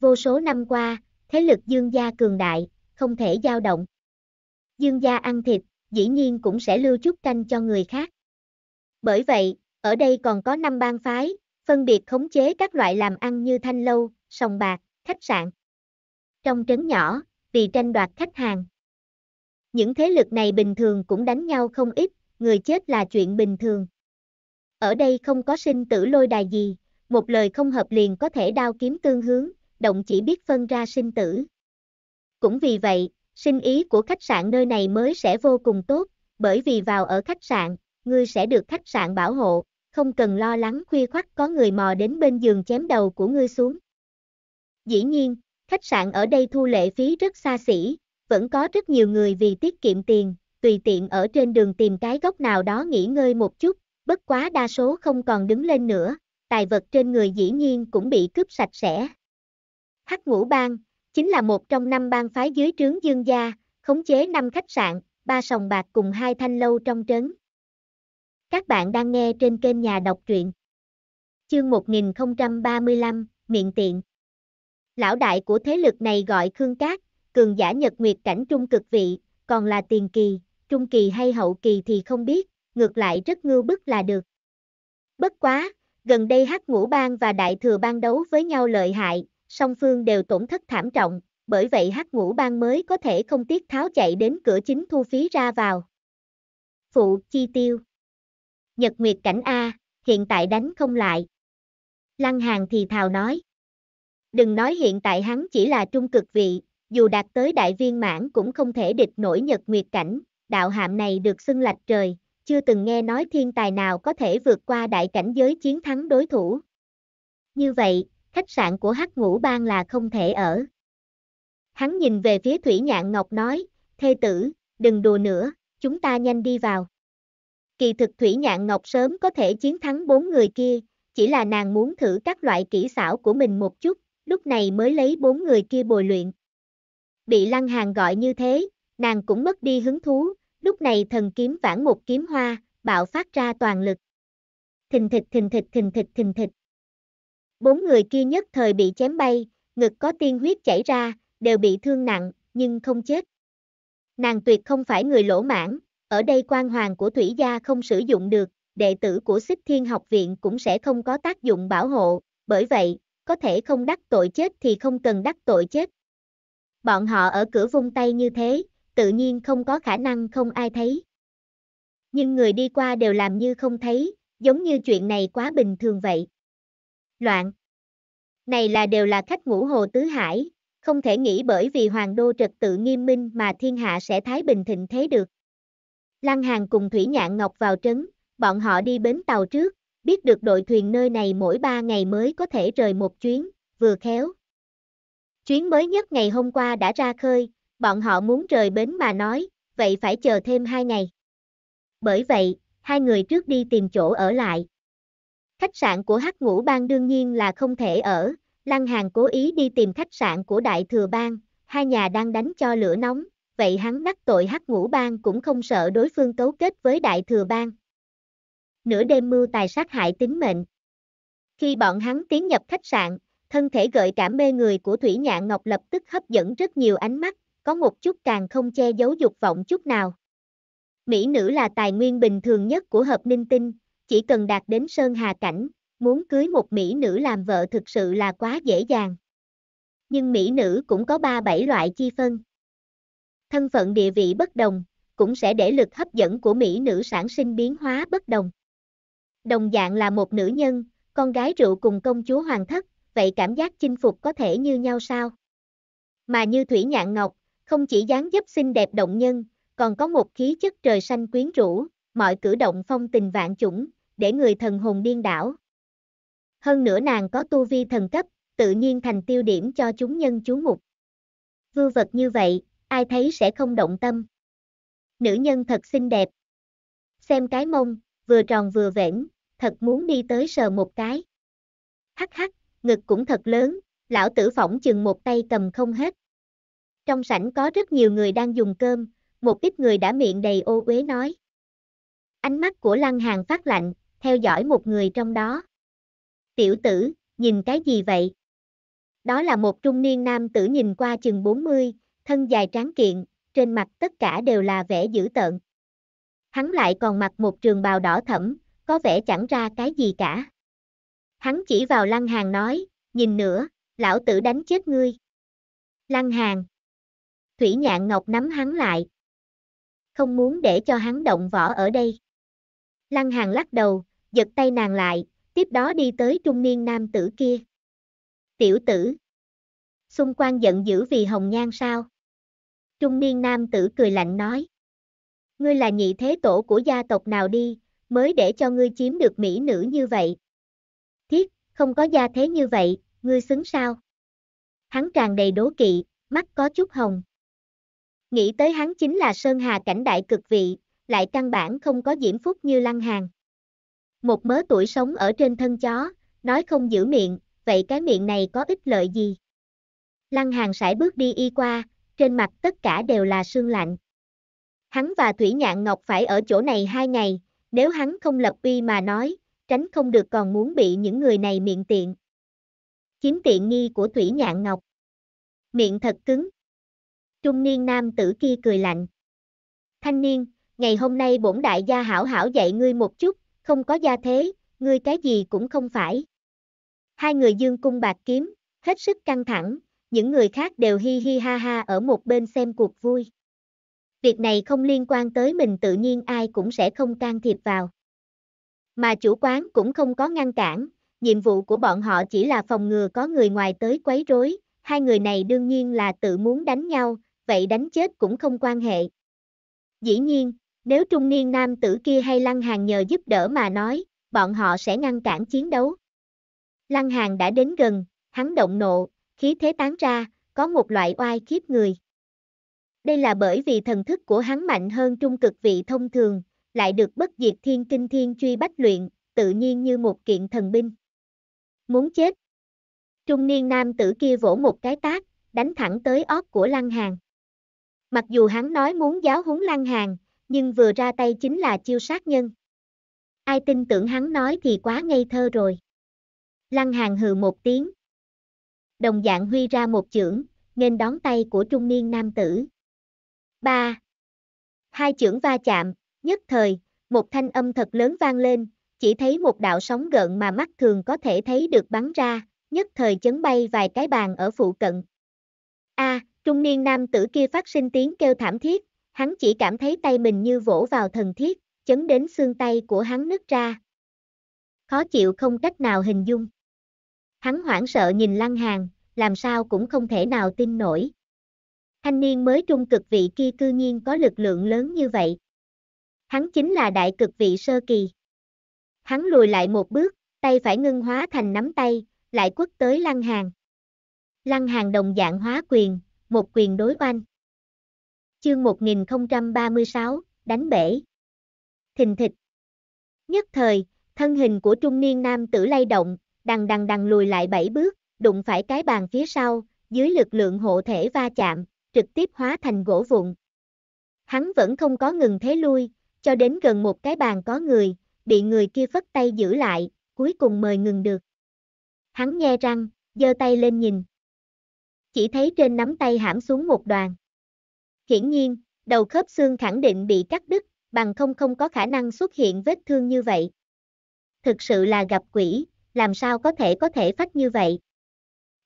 Vô số năm qua, thế lực dương gia cường đại, không thể dao động. Dương gia ăn thịt, dĩ nhiên cũng sẽ lưu chút canh cho người khác. Bởi vậy, ở đây còn có năm bang phái, phân biệt khống chế các loại làm ăn như thanh lâu, sòng bạc, khách sạn. Trong trấn nhỏ, vì tranh đoạt khách hàng. Những thế lực này bình thường cũng đánh nhau không ít, người chết là chuyện bình thường. Ở đây không có sinh tử lôi đài gì, một lời không hợp liền có thể đao kiếm tương hướng, động chỉ biết phân ra sinh tử. Cũng vì vậy, sinh ý của khách sạn nơi này mới sẽ vô cùng tốt, bởi vì vào ở khách sạn, ngươi sẽ được khách sạn bảo hộ, không cần lo lắng khuya khoắt có người mò đến bên giường chém đầu của ngươi xuống. Dĩ nhiên, khách sạn ở đây thu lệ phí rất xa xỉ, vẫn có rất nhiều người vì tiết kiệm tiền, tùy tiện ở trên đường tìm cái góc nào đó nghỉ ngơi một chút, bất quá đa số không còn đứng lên nữa, tài vật trên người dĩ nhiên cũng bị cướp sạch sẽ. Hắc Ngũ Bang chính là một trong năm bang phái dưới trướng Dương gia, khống chế năm khách sạn, ba sòng bạc cùng hai thanh lâu trong trấn. Các bạn đang nghe trên kênh nhà đọc truyện. Chương 1035, miệng tiện. Lão đại của thế lực này gọi Khương Cát, cường giả Nhật Nguyệt cảnh trung cực vị, còn là tiền kỳ, trung kỳ hay hậu kỳ thì không biết, ngược lại rất ngưu bức là được. Bất quá, gần đây Hắc Ngũ Bang và Đại Thừa Bang đấu với nhau lợi hại, song phương đều tổn thất thảm trọng, bởi vậy Hắc Ngũ Bang mới có thể không tiếc tháo chạy đến cửa chính thu phí ra vào. Phụ chi tiêu. Nhật Nguyệt cảnh a, hiện tại đánh không lại. Lăng Hàn thì thào nói. Đừng nói hiện tại hắn chỉ là trung cực vị, dù đạt tới đại viên mãn cũng không thể địch nổi Nhật Nguyệt cảnh, đạo hạm này được xưng lạch trời, chưa từng nghe nói thiên tài nào có thể vượt qua đại cảnh giới chiến thắng đối thủ. Như vậy, khách sạn của Hắc Ngũ Bang là không thể ở. Hắn nhìn về phía Thủy Nhạn Ngọc nói, thê tử, đừng đùa nữa, chúng ta nhanh đi vào. Kỳ thực Thủy Nhạn Ngọc sớm có thể chiến thắng bốn người kia, chỉ là nàng muốn thử các loại kỹ xảo của mình một chút, lúc này mới lấy bốn người kia bồi luyện. Bị Lăng Hàng gọi như thế, nàng cũng mất đi hứng thú, Lúc này thần kiếm vãn một kiếm hoa, bạo phát ra toàn lực. Thình thịch thình thịch thình thịch thình thịch. Bốn người kia nhất thời bị chém bay, ngực có tiên huyết chảy ra, đều bị thương nặng, nhưng không chết. Nàng tuyệt không phải người lỗ mãn, ở đây quan hoàng của thủy gia không sử dụng được, đệ tử của xích thiên học viện cũng sẽ không có tác dụng bảo hộ, bởi vậy, có thể không đắc tội chết thì không cần đắc tội chết. Bọn họ ở cửa vung tay như thế, tự nhiên không có khả năng không ai thấy. Nhưng người đi qua đều làm như không thấy, giống như chuyện này quá bình thường vậy. Loạn. Này là đều là khách ngũ hồ tứ hải, không thể nghĩ bởi vì hoàng đô trật tự nghiêm minh mà thiên hạ sẽ thái bình thịnh thế được. Lăng Hàng cùng Thủy Nhạn Ngọc vào trấn, bọn họ đi bến tàu trước, biết được đội thuyền nơi này mỗi ba ngày mới có thể rời một chuyến, vừa khéo. Chuyến mới nhất ngày hôm qua đã ra khơi, bọn họ muốn rời bến mà nói, vậy phải chờ thêm hai ngày. Bởi vậy, hai người trước đi tìm chỗ ở lại. Khách sạn của Hắc Ngũ Bang đương nhiên là không thể ở, Lăng Hàn cố ý đi tìm khách sạn của Đại Thừa Bang, hai nhà đang đánh cho lửa nóng, vậy hắn đắc tội Hắc Ngũ Bang cũng không sợ đối phương cấu kết với Đại Thừa Bang. Nửa đêm mưu tài sát hại tính mệnh. Khi bọn hắn tiến nhập khách sạn, thân thể gợi cảm mê người của Thủy Nhạn Ngọc lập tức hấp dẫn rất nhiều ánh mắt, có một chút càng không che giấu dục vọng chút nào. Mỹ nữ là tài nguyên bình thường nhất của hợp ninh tinh, chỉ cần đạt đến sơn hà cảnh, muốn cưới một Mỹ nữ làm vợ thực sự là quá dễ dàng. Nhưng Mỹ nữ cũng có 3-7 loại chi phân. Thân phận địa vị bất đồng, cũng sẽ để lực hấp dẫn của Mỹ nữ sản sinh biến hóa bất đồng. Đồng dạng là một nữ nhân, con gái rượu cùng công chúa hoàng thất, vậy cảm giác chinh phục có thể như nhau sao? Mà như Thủy Nhạn Ngọc, không chỉ dáng dấp xinh đẹp động nhân, còn có một khí chất trời xanh quyến rũ, mọi cử động phong tình vạn chủng, để người thần hồn điên đảo. Hơn nữa nàng có tu vi thần cấp, tự nhiên thành tiêu điểm cho chúng nhân chú mục. Vưu vật như vậy, ai thấy sẽ không động tâm. Nữ nhân thật xinh đẹp. Xem cái mông, vừa tròn vừa vẻn, thật muốn đi tới sờ một cái. Hắc hắc, ngực cũng thật lớn, lão tử phỏng chừng một tay cầm không hết. Trong sảnh có rất nhiều người đang dùng cơm, một ít người đã miệng đầy ô uế nói. Ánh mắt của Lăng Hàng phát lạnh, theo dõi một người trong đó. Tiểu tử, nhìn cái gì vậy? Đó là một trung niên nam tử nhìn qua chừng 40, thân dài tráng kiện, trên mặt tất cả đều là vẻ dữ tợn. Hắn lại còn mặc một trường bào đỏ thẫm, có vẻ chẳng ra cái gì cả. Hắn chỉ vào Lăng Hàng nói, nhìn nữa, lão tử đánh chết ngươi. Lăng Hàng Thủy Nhạn Ngọc nắm hắn lại. Không muốn để cho hắn động võ ở đây. Lăng Hàng lắc đầu, giật tay nàng lại, tiếp đó đi tới trung niên nam tử kia. Tiểu tử. Xung quanh giận dữ vì hồng nhan sao? Trung niên nam tử cười lạnh nói. Ngươi là nhị thế tổ của gia tộc nào đi, mới để cho ngươi chiếm được mỹ nữ như vậy. Thiết, không có gia thế như vậy, ngươi xứng sao? Hắn tràn đầy đố kỵ, mắt có chút hồng. Nghĩ tới hắn chính là Sơn Hà cảnh đại cực vị, lại căn bản không có diễm phúc như lăng hàng. Một mớ tuổi sống ở trên thân chó, nói không giữ miệng, vậy cái miệng này có ích lợi gì? Lăng hàng sải bước đi y qua, trên mặt tất cả đều là sương lạnh. Hắn và Thủy Nhạn Ngọc phải ở chỗ này hai ngày, nếu hắn không lập uy mà nói, tránh không được còn muốn bị những người này miệng tiện. Chiếm tiện nghi của Thủy Nhạn Ngọc. Miệng thật cứng, trung niên nam tử kia cười lạnh. Thanh niên, ngày hôm nay bổn đại gia hảo hảo dạy ngươi một chút, không có gia thế, ngươi cái gì cũng không phải. Hai người dương cung bạc kiếm, hết sức căng thẳng, những người khác đều hi hi ha ha ở một bên xem cuộc vui. Việc này không liên quan tới mình tự nhiên ai cũng sẽ không can thiệp vào. Mà chủ quán cũng không có ngăn cản, nhiệm vụ của bọn họ chỉ là phòng ngừa có người ngoài tới quấy rối, hai người này đương nhiên là tự muốn đánh nhau, vậy đánh chết cũng không quan hệ. Dĩ nhiên, nếu trung niên nam tử kia hay Lăng hàn nhờ giúp đỡ mà nói, bọn họ sẽ ngăn cản chiến đấu. Lăng hàn đã đến gần, hắn động nộ, khí thế tán ra, có một loại oai khiếp người. Đây là bởi vì thần thức của hắn mạnh hơn trung cực vị thông thường, lại được bất diệt thiên kinh thiên truy bách luyện, tự nhiên như một kiện thần binh. Muốn chết. Trung niên nam tử kia vỗ một cái tác, đánh thẳng tới óc của Lăng Hàng. Mặc dù hắn nói muốn giáo huấn lăng hàn, nhưng vừa ra tay chính là chiêu sát nhân. Ai tin tưởng hắn nói thì quá ngây thơ rồi. Lăng hàn hừ một tiếng. Đồng dạng huy ra một chưởng, nên đón tay của trung niên nam tử. ba, Hai chưởng va chạm, nhất thời, một thanh âm thật lớn vang lên, chỉ thấy một đạo sóng gợn mà mắt thường có thể thấy được bắn ra, nhất thời chấn bay vài cái bàn ở phụ cận. A, Trung niên nam tử kia phát sinh tiếng kêu thảm thiết, hắn chỉ cảm thấy tay mình như vỗ vào thần thiết, chấn đến xương tay của hắn nứt ra. Khó chịu không cách nào hình dung. Hắn hoảng sợ nhìn lăng hàng, làm sao cũng không thể nào tin nổi. Thanh niên mới trung cực vị kia cư nhiên có lực lượng lớn như vậy. Hắn chính là đại cực vị sơ kỳ. Hắn lùi lại một bước, tay phải ngưng hóa thành nắm tay, lại quất tới lăng hàng. Lăng hàng đồng dạng hóa quyền, một quyền đối oanh. Chương 1036, đánh bể. Thình thịch. Nhất thời, thân hình của trung niên nam tử lay động, đằng đằng đằng lùi lại bảy bước, đụng phải cái bàn phía sau, dưới lực lượng hộ thể va chạm, trực tiếp hóa thành gỗ vụn. Hắn vẫn không có ngừng thế lui, cho đến gần một cái bàn có người, bị người kia phất tay giữ lại, cuối cùng mời ngừng được. Hắn nghe răng, giơ tay lên nhìn chỉ thấy trên nắm tay hãm xuống một đoàn. Hiển nhiên, đầu khớp xương khẳng định bị cắt đứt, bằng không không có khả năng xuất hiện vết thương như vậy. Thực sự là gặp quỷ, làm sao có thể có thể phát như vậy.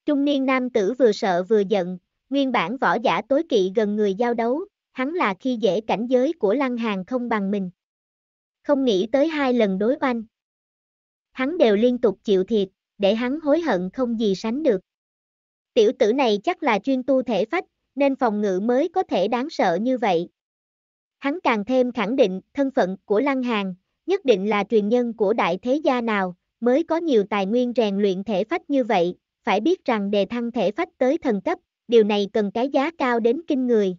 Trung niên nam tử vừa sợ vừa giận, nguyên bản võ giả tối kỵ gần người giao đấu, hắn là khi dễ cảnh giới của lăng hàng không bằng mình. Không nghĩ tới hai lần đối oanh. Hắn đều liên tục chịu thiệt, để hắn hối hận không gì sánh được. Tiểu tử này chắc là chuyên tu thể phách, nên phòng ngự mới có thể đáng sợ như vậy. Hắn càng thêm khẳng định thân phận của Lăng Hàn, nhất định là truyền nhân của đại thế gia nào, mới có nhiều tài nguyên rèn luyện thể phách như vậy, phải biết rằng đề thăng thể phách tới thần cấp, điều này cần cái giá cao đến kinh người.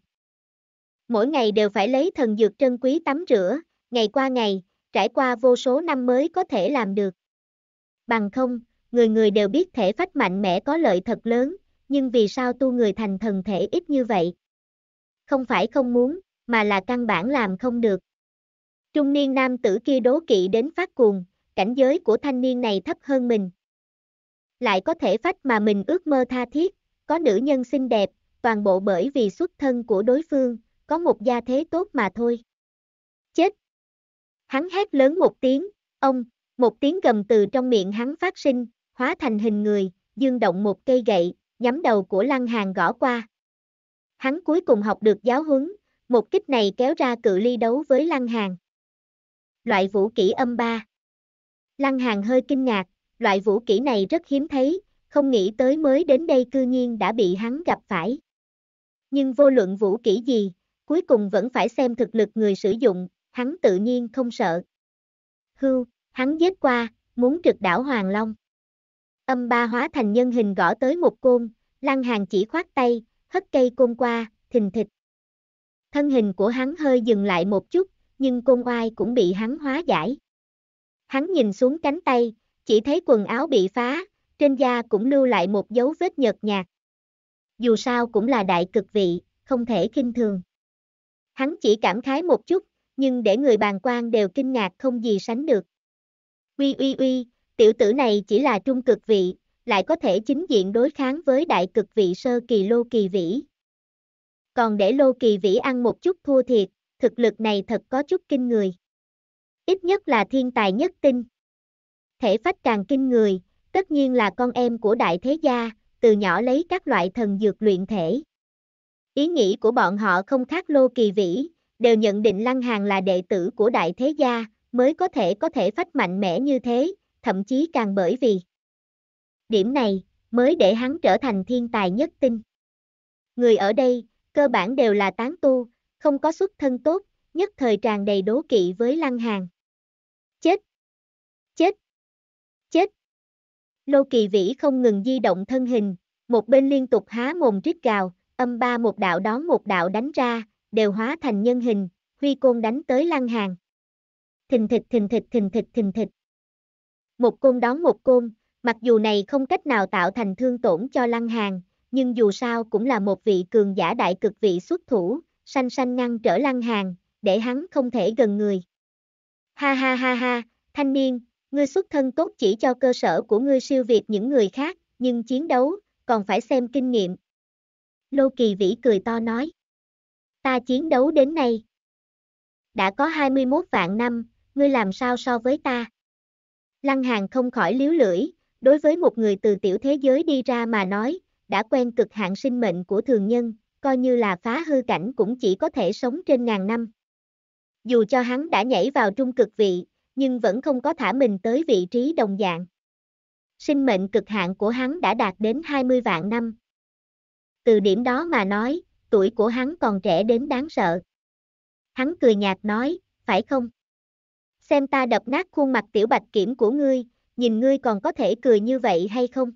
Mỗi ngày đều phải lấy thần dược trân quý tắm rửa, ngày qua ngày, trải qua vô số năm mới có thể làm được. Bằng không, người người đều biết thể phách mạnh mẽ có lợi thật lớn, nhưng vì sao tu người thành thần thể ít như vậy? Không phải không muốn, mà là căn bản làm không được. Trung niên nam tử kia đố kỵ đến phát cuồng, cảnh giới của thanh niên này thấp hơn mình. Lại có thể phách mà mình ước mơ tha thiết, có nữ nhân xinh đẹp, toàn bộ bởi vì xuất thân của đối phương, có một gia thế tốt mà thôi. Chết! Hắn hét lớn một tiếng, ông, một tiếng gầm từ trong miệng hắn phát sinh, hóa thành hình người, dương động một cây gậy, nhắm đầu của Lăng Hàng gõ qua. Hắn cuối cùng học được giáo huấn, một kích này kéo ra cự ly đấu với Lăng Hàng. Loại vũ kỹ âm ba. Lăng Hàng hơi kinh ngạc, loại vũ kỹ này rất hiếm thấy, không nghĩ tới mới đến đây cư nhiên đã bị hắn gặp phải. Nhưng vô luận vũ kỹ gì, cuối cùng vẫn phải xem thực lực người sử dụng, hắn tự nhiên không sợ. Hưu, hắn giết qua, muốn trực đảo Hoàng Long âm ba hóa thành nhân hình gõ tới một côn, lăng hàng chỉ khoát tay, hất cây côn qua, thình thịch. Thân hình của hắn hơi dừng lại một chút, nhưng côn oai cũng bị hắn hóa giải. Hắn nhìn xuống cánh tay, chỉ thấy quần áo bị phá, trên da cũng lưu lại một dấu vết nhợt nhạt. Dù sao cũng là đại cực vị, không thể kinh thường. Hắn chỉ cảm khái một chút, nhưng để người bàn quan đều kinh ngạc không gì sánh được. Uy uy uy, Tiểu tử này chỉ là trung cực vị, lại có thể chính diện đối kháng với đại cực vị sơ kỳ Lô Kỳ Vĩ. Còn để Lô Kỳ Vĩ ăn một chút thua thiệt, thực lực này thật có chút kinh người. Ít nhất là thiên tài nhất tinh. Thể phách càng kinh người, tất nhiên là con em của đại thế gia, từ nhỏ lấy các loại thần dược luyện thể. Ý nghĩ của bọn họ không khác Lô Kỳ Vĩ, đều nhận định Lăng Hàng là đệ tử của đại thế gia, mới có thể có thể phách mạnh mẽ như thế, thậm chí càng bởi vì điểm này mới để hắn trở thành thiên tài nhất tinh. Người ở đây, cơ bản đều là tán tu, không có xuất thân tốt, nhất thời tràn đầy đố kỵ với Lăng hàng Chết! Chết! Chết! Lô Kỳ Vĩ không ngừng di động thân hình, một bên liên tục há mồm rít gào, âm ba một đạo đón một đạo đánh ra, đều hóa thành nhân hình, huy côn đánh tới Lăng hàng Thình thịch thình thịch thình thịch thình thịch. Một côn đón một côn, mặc dù này không cách nào tạo thành thương tổn cho Lăng Hàng, nhưng dù sao cũng là một vị cường giả đại cực vị xuất thủ, xanh xanh ngăn trở Lăng Hàng, để hắn không thể gần người. Ha ha ha ha, thanh niên, ngươi xuất thân tốt chỉ cho cơ sở của ngươi siêu việt những người khác, nhưng chiến đấu, còn phải xem kinh nghiệm. Lô Kỳ Vĩ cười to nói. Ta chiến đấu đến nay. Đã có 21 vạn năm, ngươi làm sao so với ta? Lăng hàn không khỏi liếu lưỡi, đối với một người từ tiểu thế giới đi ra mà nói, đã quen cực hạn sinh mệnh của thường nhân, coi như là phá hư cảnh cũng chỉ có thể sống trên ngàn năm. Dù cho hắn đã nhảy vào trung cực vị, nhưng vẫn không có thả mình tới vị trí đồng dạng. Sinh mệnh cực hạn của hắn đã đạt đến 20 vạn năm. Từ điểm đó mà nói, tuổi của hắn còn trẻ đến đáng sợ. Hắn cười nhạt nói, phải không? xem ta đập nát khuôn mặt tiểu bạch kiểm của ngươi, nhìn ngươi còn có thể cười như vậy hay không?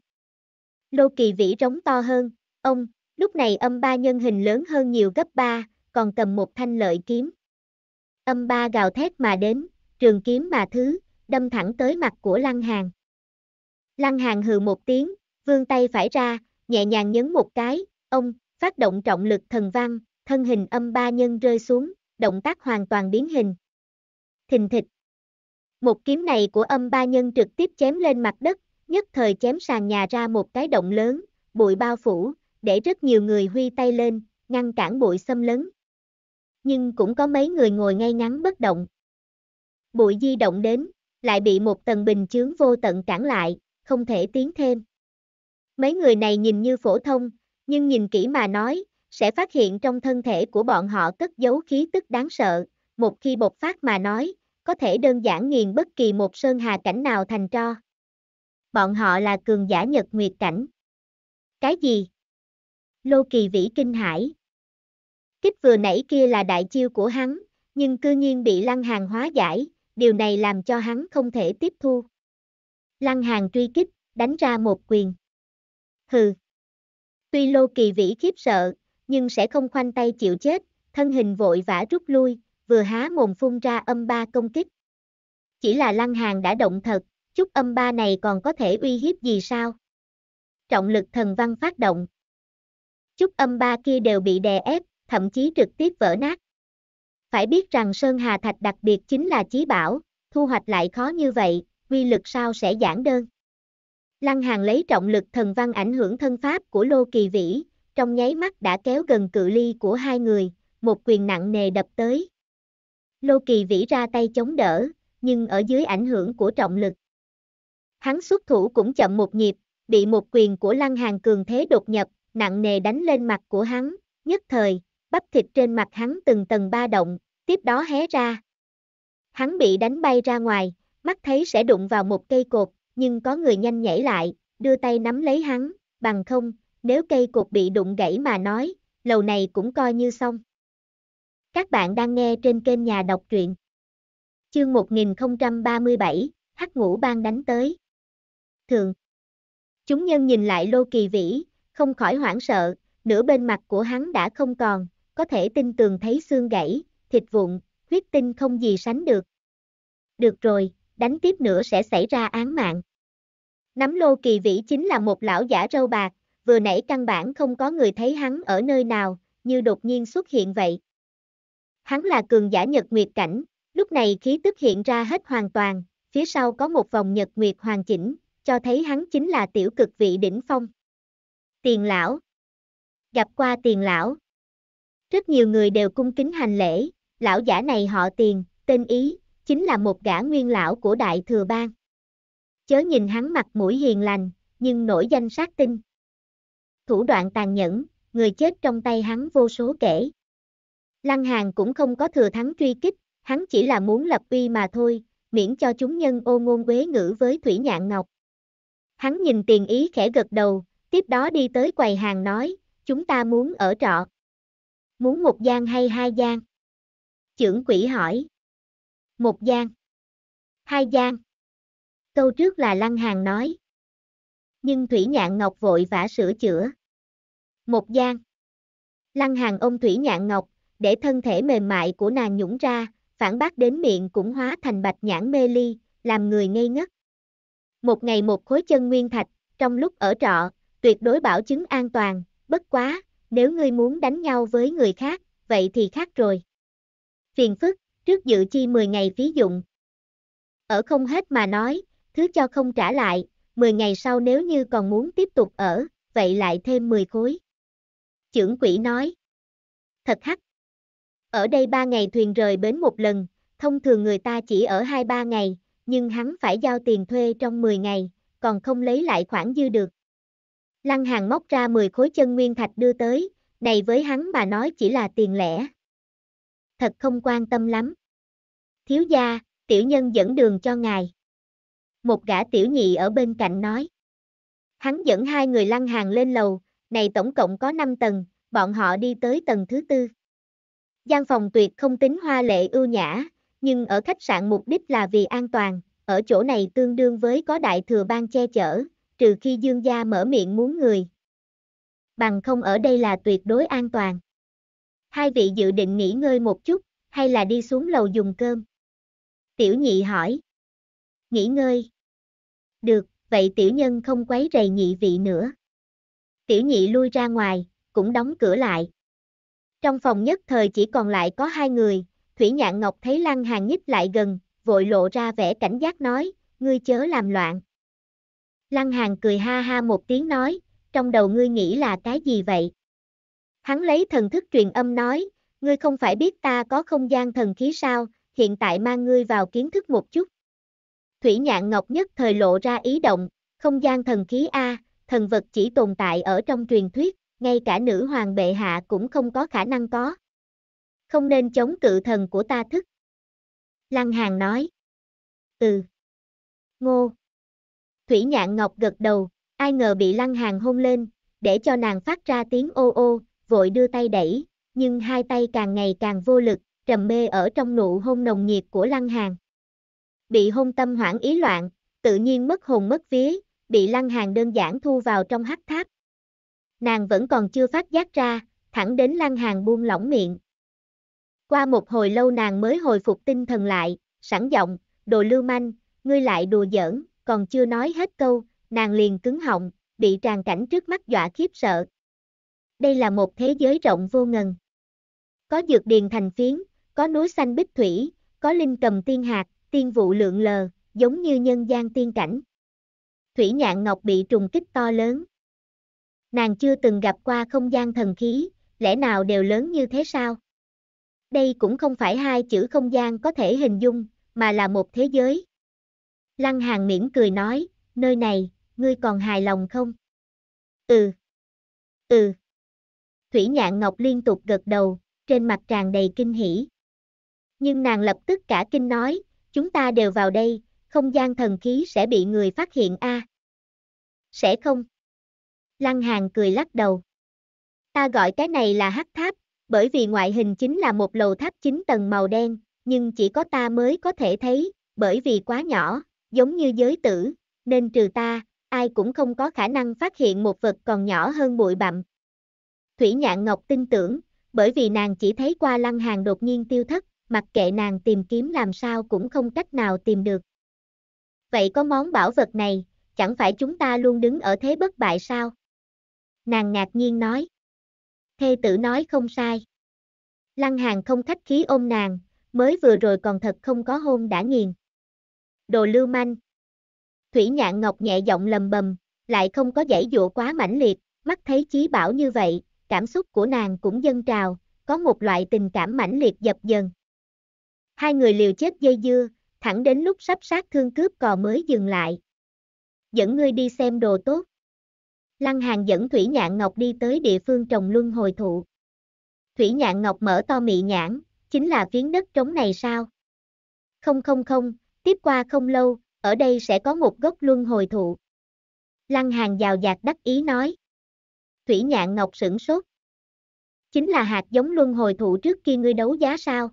Lô kỳ vĩ rống to hơn, ông, lúc này âm ba nhân hình lớn hơn nhiều gấp ba, còn cầm một thanh lợi kiếm. Âm ba gào thét mà đến, trường kiếm mà thứ, đâm thẳng tới mặt của Lăng Hàng. Lăng Hàng hừ một tiếng, vươn tay phải ra, nhẹ nhàng nhấn một cái, ông, phát động trọng lực thần văn, thân hình âm ba nhân rơi xuống, động tác hoàn toàn biến hình. Thình thịch, một kiếm này của âm ba nhân trực tiếp chém lên mặt đất, nhất thời chém sàn nhà ra một cái động lớn, bụi bao phủ, để rất nhiều người huy tay lên, ngăn cản bụi xâm lấn. Nhưng cũng có mấy người ngồi ngay ngắn bất động. Bụi di động đến, lại bị một tầng bình chướng vô tận cản lại, không thể tiến thêm. Mấy người này nhìn như phổ thông, nhưng nhìn kỹ mà nói, sẽ phát hiện trong thân thể của bọn họ cất giấu khí tức đáng sợ, một khi bộc phát mà nói, có thể đơn giản nghiền bất kỳ một sơn hà cảnh nào thành tro. Bọn họ là cường giả nhật nguyệt cảnh. Cái gì? Lô Kỳ Vĩ kinh hải. Kích vừa nãy kia là đại chiêu của hắn, nhưng cư nhiên bị Lăng Hàng hóa giải, điều này làm cho hắn không thể tiếp thu. Lăng Hàng truy kích, đánh ra một quyền. Hừ. Tuy Lô Kỳ Vĩ khiếp sợ, nhưng sẽ không khoanh tay chịu chết, thân hình vội vã rút lui, vừa há mồm phun ra âm ba công kích. Chỉ là lăng hàng đã động thật, chút âm ba này còn có thể uy hiếp gì sao? Trọng lực thần văn phát động. Chút âm ba kia đều bị đè ép, thậm chí trực tiếp vỡ nát. Phải biết rằng Sơn Hà Thạch đặc biệt chính là chí bảo, thu hoạch lại khó như vậy, quy lực sao sẽ giản đơn. Lăng Hàng lấy trọng lực thần văn ảnh hưởng thân pháp của Lô Kỳ Vĩ, trong nháy mắt đã kéo gần cự ly của hai người, một quyền nặng nề đập tới. Lô Kỳ vĩ ra tay chống đỡ, nhưng ở dưới ảnh hưởng của trọng lực. Hắn xuất thủ cũng chậm một nhịp, bị một quyền của Lăng Hàng cường thế đột nhập, nặng nề đánh lên mặt của hắn, nhất thời, bắp thịt trên mặt hắn từng tầng ba động, tiếp đó hé ra. Hắn bị đánh bay ra ngoài, mắt thấy sẽ đụng vào một cây cột, nhưng có người nhanh nhảy lại, đưa tay nắm lấy hắn, bằng không, nếu cây cột bị đụng gãy mà nói, lầu này cũng coi như xong. Các bạn đang nghe trên kênh Nhà đọc truyện. Chương 1037, Hắc ngũ ban đánh tới. Thường. Chúng nhân nhìn lại Lô Kỳ Vĩ, không khỏi hoảng sợ, nửa bên mặt của hắn đã không còn, có thể tin tường thấy xương gãy, thịt vụn, huyết tinh không gì sánh được. Được rồi, đánh tiếp nữa sẽ xảy ra án mạng. Nắm Lô Kỳ Vĩ chính là một lão giả râu bạc, vừa nãy căn bản không có người thấy hắn ở nơi nào, như đột nhiên xuất hiện vậy. Hắn là cường giả nhật nguyệt cảnh, lúc này khí tức hiện ra hết hoàn toàn, phía sau có một vòng nhật nguyệt hoàn chỉnh, cho thấy hắn chính là tiểu cực vị đỉnh phong. Tiền lão Gặp qua tiền lão Rất nhiều người đều cung kính hành lễ, lão giả này họ tiền, tên ý, chính là một gã nguyên lão của đại thừa bang. Chớ nhìn hắn mặt mũi hiền lành, nhưng nổi danh sát tinh. Thủ đoạn tàn nhẫn, người chết trong tay hắn vô số kể. Lăng Hàng cũng không có thừa thắng truy kích, hắn chỉ là muốn lập uy mà thôi, miễn cho chúng nhân ô ngôn quế ngữ với Thủy Nhạn Ngọc. Hắn nhìn tiền ý khẽ gật đầu, tiếp đó đi tới quầy hàng nói, chúng ta muốn ở trọ. Muốn một gian hay hai gian? Chưởng quỷ hỏi. Một gian. Hai gian. Câu trước là Lăng Hàng nói. Nhưng Thủy Nhạn Ngọc vội vã sửa chữa. Một gian. Lăng Hàng ôm Thủy Nhạn Ngọc, để thân thể mềm mại của nàng nhũng ra, phản bác đến miệng cũng hóa thành bạch nhãn mê ly, làm người ngây ngất. Một ngày một khối chân nguyên thạch, trong lúc ở trọ, tuyệt đối bảo chứng an toàn, bất quá, nếu ngươi muốn đánh nhau với người khác, vậy thì khác rồi. Phiền phức, trước dự chi 10 ngày phí dụng. Ở không hết mà nói, thứ cho không trả lại, 10 ngày sau nếu như còn muốn tiếp tục ở, vậy lại thêm 10 khối. Chưởng quỷ nói. Thật hắc ở đây ba ngày thuyền rời bến một lần, thông thường người ta chỉ ở hai ba ngày, nhưng hắn phải giao tiền thuê trong 10 ngày, còn không lấy lại khoản dư được. Lăng Hàng móc ra 10 khối chân nguyên thạch đưa tới, này với hắn mà nói chỉ là tiền lẻ. Thật không quan tâm lắm. Thiếu gia, tiểu nhân dẫn đường cho ngài. Một gã tiểu nhị ở bên cạnh nói. Hắn dẫn hai người Lăng Hàng lên lầu, này tổng cộng có 5 tầng, bọn họ đi tới tầng thứ tư. Gian phòng tuyệt không tính hoa lệ ưu nhã, nhưng ở khách sạn mục đích là vì an toàn, ở chỗ này tương đương với có đại thừa ban che chở, trừ khi dương gia mở miệng muốn người. Bằng không ở đây là tuyệt đối an toàn. Hai vị dự định nghỉ ngơi một chút, hay là đi xuống lầu dùng cơm? Tiểu nhị hỏi. Nghỉ ngơi. Được, vậy tiểu nhân không quấy rầy nhị vị nữa. Tiểu nhị lui ra ngoài, cũng đóng cửa lại, trong phòng nhất thời chỉ còn lại có hai người, Thủy Nhạn Ngọc thấy Lăng Hàng nhích lại gần, vội lộ ra vẻ cảnh giác nói, ngươi chớ làm loạn. Lăng Hàng cười ha ha một tiếng nói, trong đầu ngươi nghĩ là cái gì vậy? Hắn lấy thần thức truyền âm nói, ngươi không phải biết ta có không gian thần khí sao, hiện tại mang ngươi vào kiến thức một chút. Thủy Nhạn Ngọc nhất thời lộ ra ý động, không gian thần khí A, thần vật chỉ tồn tại ở trong truyền thuyết ngay cả nữ hoàng bệ hạ cũng không có khả năng có. Không nên chống cự thần của ta thức. Lăng Hàng nói. Ừ. Ngô. Thủy Nhạn Ngọc gật đầu, ai ngờ bị Lăng Hàng hôn lên, để cho nàng phát ra tiếng ô ô, vội đưa tay đẩy, nhưng hai tay càng ngày càng vô lực, trầm mê ở trong nụ hôn nồng nhiệt của Lăng Hàng. Bị hôn tâm hoảng ý loạn, tự nhiên mất hồn mất vía, bị Lăng Hàng đơn giản thu vào trong hắc tháp, nàng vẫn còn chưa phát giác ra, thẳng đến Lăng Hàng buông lỏng miệng. Qua một hồi lâu nàng mới hồi phục tinh thần lại, sẵn giọng, đồ lưu manh, ngươi lại đùa giỡn, còn chưa nói hết câu, nàng liền cứng họng, bị tràn cảnh trước mắt dọa khiếp sợ. Đây là một thế giới rộng vô ngần. Có dược điền thành phiến, có núi xanh bích thủy, có linh cầm tiên hạt, tiên vụ lượng lờ, giống như nhân gian tiên cảnh. Thủy nhạn ngọc bị trùng kích to lớn nàng chưa từng gặp qua không gian thần khí, lẽ nào đều lớn như thế sao? Đây cũng không phải hai chữ không gian có thể hình dung, mà là một thế giới. Lăng hàn mỉm cười nói, nơi này, ngươi còn hài lòng không? Ừ. Ừ. Thủy Nhạn Ngọc liên tục gật đầu, trên mặt tràn đầy kinh hỉ. Nhưng nàng lập tức cả kinh nói, chúng ta đều vào đây, không gian thần khí sẽ bị người phát hiện a. À? Sẽ không? Lăng Hàng cười lắc đầu. Ta gọi cái này là hắc tháp, bởi vì ngoại hình chính là một lầu tháp 9 tầng màu đen, nhưng chỉ có ta mới có thể thấy, bởi vì quá nhỏ, giống như giới tử, nên trừ ta, ai cũng không có khả năng phát hiện một vật còn nhỏ hơn bụi bặm. Thủy Nhạn Ngọc tin tưởng, bởi vì nàng chỉ thấy qua lăng hàng đột nhiên tiêu thất, mặc kệ nàng tìm kiếm làm sao cũng không cách nào tìm được. Vậy có món bảo vật này, chẳng phải chúng ta luôn đứng ở thế bất bại sao? nàng ngạc nhiên nói. Thê tử nói không sai. Lăng hàng không khách khí ôm nàng, mới vừa rồi còn thật không có hôn đã nghiền. Đồ lưu manh. Thủy nhạn ngọc nhẹ giọng lầm bầm, lại không có dãy dụa quá mãnh liệt, mắt thấy chí bảo như vậy, cảm xúc của nàng cũng dâng trào, có một loại tình cảm mãnh liệt dập dần. Hai người liều chết dây dưa, thẳng đến lúc sắp sát thương cướp cò mới dừng lại. Dẫn ngươi đi xem đồ tốt. Lăng Hàng dẫn Thủy Nhạn Ngọc đi tới địa phương trồng luân hồi thụ. Thủy Nhạn Ngọc mở to mị nhãn, chính là phiến đất trống này sao? Không không không, tiếp qua không lâu, ở đây sẽ có một gốc luân hồi thụ. Lăng Hàng giàu dạt đắc ý nói. Thủy Nhạn Ngọc sửng sốt. Chính là hạt giống luân hồi thụ trước khi ngươi đấu giá sao?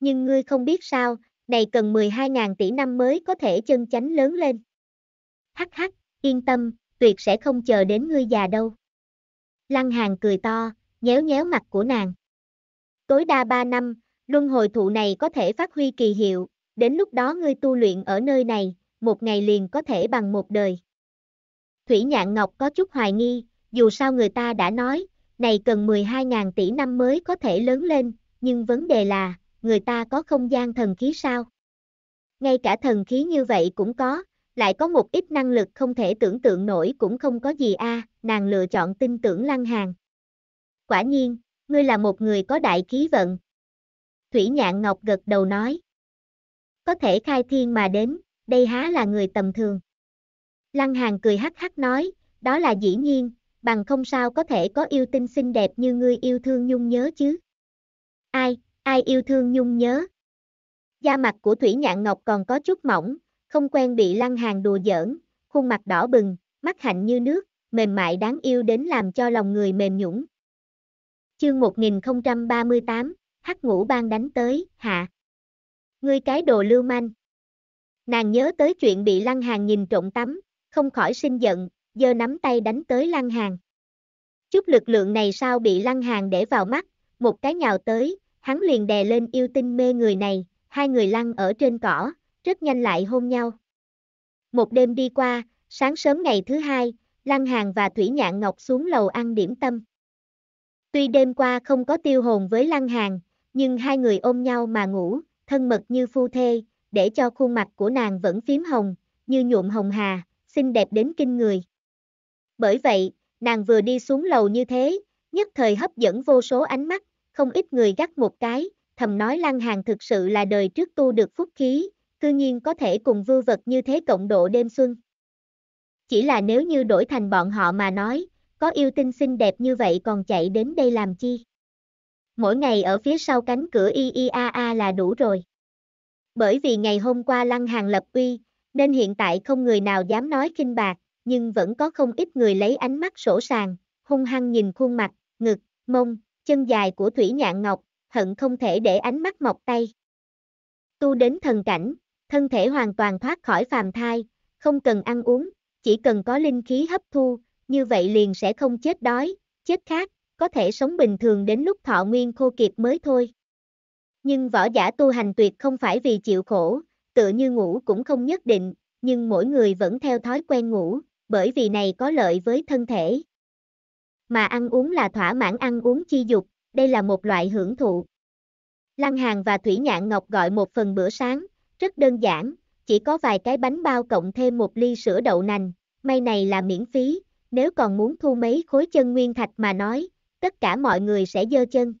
Nhưng ngươi không biết sao, này cần 12.000 tỷ năm mới có thể chân chánh lớn lên. Hắc hắc, yên tâm, tuyệt sẽ không chờ đến ngươi già đâu. Lăng Hàng cười to, nhéo nhéo mặt của nàng. Tối đa 3 năm, luân hồi thụ này có thể phát huy kỳ hiệu, đến lúc đó ngươi tu luyện ở nơi này, một ngày liền có thể bằng một đời. Thủy Nhạn Ngọc có chút hoài nghi, dù sao người ta đã nói, này cần 12.000 tỷ năm mới có thể lớn lên, nhưng vấn đề là, người ta có không gian thần khí sao? Ngay cả thần khí như vậy cũng có, lại có một ít năng lực không thể tưởng tượng nổi cũng không có gì a, nàng lựa chọn tin tưởng Lăng Hàn. Quả nhiên, ngươi là một người có đại khí vận. Thủy Nhạn Ngọc gật đầu nói. Có thể khai thiên mà đến, đây há là người tầm thường. Lăng Hàn cười hắc hắc nói, đó là dĩ nhiên, bằng không sao có thể có yêu tinh xinh đẹp như ngươi yêu thương nhung nhớ chứ. Ai, ai yêu thương nhung nhớ. Da mặt của Thủy Nhạn Ngọc còn có chút mỏng, không quen bị lăng hàng đùa giỡn, khuôn mặt đỏ bừng, mắt hạnh như nước, mềm mại đáng yêu đến làm cho lòng người mềm nhũng. Chương 1038, hắc ngũ ban đánh tới, hạ. Ngươi cái đồ lưu manh. Nàng nhớ tới chuyện bị lăng hàng nhìn trộm tắm, không khỏi sinh giận, giơ nắm tay đánh tới lăng hàng. Chút lực lượng này sao bị lăng hàng để vào mắt, một cái nhào tới, hắn liền đè lên yêu tinh mê người này, hai người lăn ở trên cỏ, rất nhanh lại hôn nhau. Một đêm đi qua, sáng sớm ngày thứ hai, Lăng Hàn và Thủy Nhạn Ngọc xuống lầu ăn điểm tâm. Tuy đêm qua không có tiêu hồn với Lăng Hàn, nhưng hai người ôm nhau mà ngủ, thân mật như phu thê, để cho khuôn mặt của nàng vẫn phím hồng, như nhuộm hồng hà, xinh đẹp đến kinh người. Bởi vậy, nàng vừa đi xuống lầu như thế, nhất thời hấp dẫn vô số ánh mắt, không ít người gắt một cái, thầm nói Lăng Hàn thực sự là đời trước tu được phúc khí, cư nhiên có thể cùng vưu vật như thế cộng độ đêm xuân. Chỉ là nếu như đổi thành bọn họ mà nói, có yêu tinh xinh đẹp như vậy còn chạy đến đây làm chi? Mỗi ngày ở phía sau cánh cửa IIAA là đủ rồi. Bởi vì ngày hôm qua Lăng Hàng lập uy, nên hiện tại không người nào dám nói kinh bạc, nhưng vẫn có không ít người lấy ánh mắt sổ sàng, hung hăng nhìn khuôn mặt, ngực, mông, chân dài của Thủy Nhạn Ngọc, hận không thể để ánh mắt mọc tay. Tu đến thần cảnh, thân thể hoàn toàn thoát khỏi phàm thai, không cần ăn uống, chỉ cần có linh khí hấp thu, như vậy liền sẽ không chết đói, chết khát, có thể sống bình thường đến lúc thọ nguyên khô kiệt mới thôi. Nhưng võ giả tu hành tuyệt không phải vì chịu khổ, tựa như ngủ cũng không nhất định, nhưng mỗi người vẫn theo thói quen ngủ, bởi vì này có lợi với thân thể. Mà ăn uống là thỏa mãn ăn uống chi dục, đây là một loại hưởng thụ. Lăng Hàn và Thủy Nhạn Ngọc gọi một phần bữa sáng, rất đơn giản, chỉ có vài cái bánh bao cộng thêm một ly sữa đậu nành, may này là miễn phí, nếu còn muốn thu mấy khối chân nguyên thạch mà nói, tất cả mọi người sẽ dơ chân.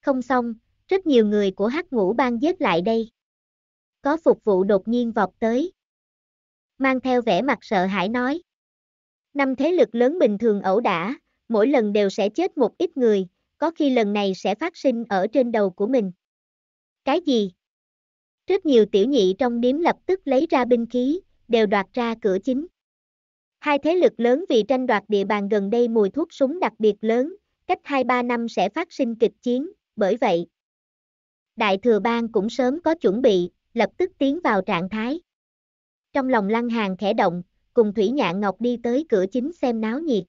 Không xong, rất nhiều người của hắc ngũ ban giết lại đây. Có phục vụ đột nhiên vọt tới. Mang theo vẻ mặt sợ hãi nói. Năm thế lực lớn bình thường ẩu đả, mỗi lần đều sẽ chết một ít người, có khi lần này sẽ phát sinh ở trên đầu của mình. Cái gì? Rất nhiều tiểu nhị trong điếm lập tức lấy ra binh khí, đều đoạt ra cửa chính. Hai thế lực lớn vì tranh đoạt địa bàn gần đây mùi thuốc súng đặc biệt lớn, cách 2-3 năm sẽ phát sinh kịch chiến, bởi vậy. Đại thừa bang cũng sớm có chuẩn bị, lập tức tiến vào trạng thái. Trong lòng lăng hàng khẽ động, cùng Thủy Nhạn Ngọc đi tới cửa chính xem náo nhiệt.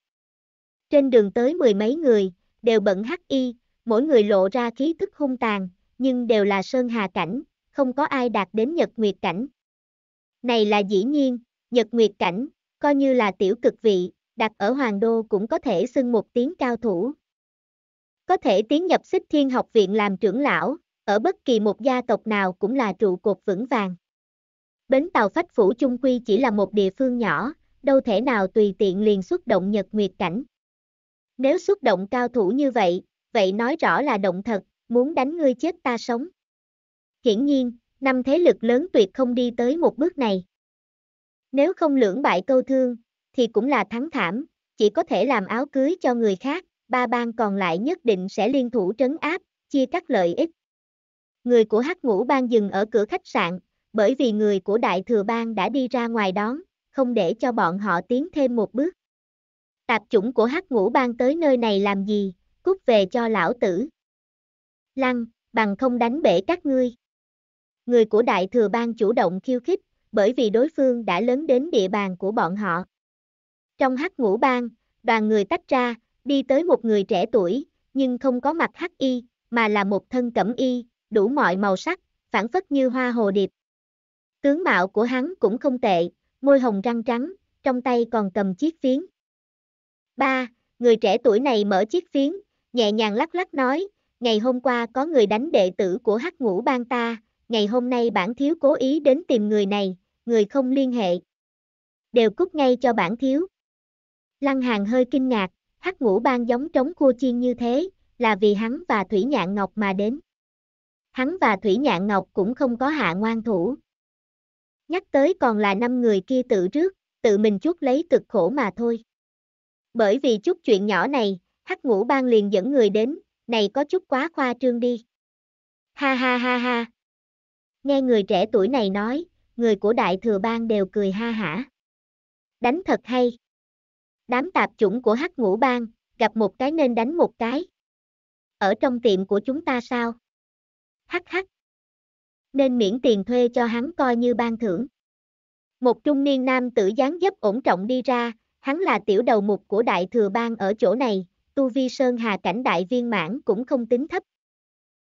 Trên đường tới mười mấy người, đều bận hắc y, mỗi người lộ ra khí thức hung tàn, nhưng đều là sơn hà cảnh, không có ai đạt đến nhật nguyệt cảnh. Này là dĩ nhiên, nhật nguyệt cảnh, coi như là tiểu cực vị, đặt ở Hoàng Đô cũng có thể xưng một tiếng cao thủ. Có thể tiến nhập xích thiên học viện làm trưởng lão, ở bất kỳ một gia tộc nào cũng là trụ cột vững vàng. Bến tàu phách phủ chung quy chỉ là một địa phương nhỏ, đâu thể nào tùy tiện liền xuất động nhật nguyệt cảnh. Nếu xuất động cao thủ như vậy, vậy nói rõ là động thật, muốn đánh ngươi chết ta sống hiển nhiên, năm thế lực lớn tuyệt không đi tới một bước này. Nếu không lưỡng bại câu thương, thì cũng là thắng thảm, chỉ có thể làm áo cưới cho người khác, ba bang còn lại nhất định sẽ liên thủ trấn áp, chia cắt lợi ích. Người của hắc ngũ bang dừng ở cửa khách sạn, bởi vì người của đại thừa bang đã đi ra ngoài đón, không để cho bọn họ tiến thêm một bước. Tạp chủng của hắc ngũ bang tới nơi này làm gì, cút về cho lão tử. Lăng, bằng không đánh bể các ngươi. Người của Đại Thừa Bang chủ động khiêu khích, bởi vì đối phương đã lớn đến địa bàn của bọn họ. Trong hắc ngũ bang, đoàn người tách ra, đi tới một người trẻ tuổi, nhưng không có mặt hắc y, mà là một thân cẩm y, đủ mọi màu sắc, phản phất như hoa hồ điệp. Tướng mạo của hắn cũng không tệ, môi hồng răng trắng, trong tay còn cầm chiếc phiến. Ba, Người trẻ tuổi này mở chiếc phiến, nhẹ nhàng lắc lắc nói, ngày hôm qua có người đánh đệ tử của hắc ngũ bang ta, ngày hôm nay bản thiếu cố ý đến tìm người này, người không liên hệ. Đều cút ngay cho bản thiếu. Lăng Hàng hơi kinh ngạc, hắc ngũ ban giống trống khua chiên như thế, là vì hắn và Thủy Nhạn Ngọc mà đến. Hắn và Thủy Nhạn Ngọc cũng không có hạ ngoan thủ. Nhắc tới còn là năm người kia tự trước, tự mình chút lấy cực khổ mà thôi. Bởi vì chút chuyện nhỏ này, hắc ngũ ban liền dẫn người đến, này có chút quá khoa trương đi. Ha ha ha ha, Nghe người trẻ tuổi này nói, người của đại thừa bang đều cười ha hả. Đánh thật hay. Đám tạp chủng của hắc ngũ bang, gặp một cái nên đánh một cái. Ở trong tiệm của chúng ta sao? Hắc hắc. Nên miễn tiền thuê cho hắn coi như ban thưởng. Một trung niên nam tử dáng dấp ổn trọng đi ra, hắn là tiểu đầu mục của đại thừa bang ở chỗ này, tu vi sơn hà cảnh đại viên mãn cũng không tính thấp.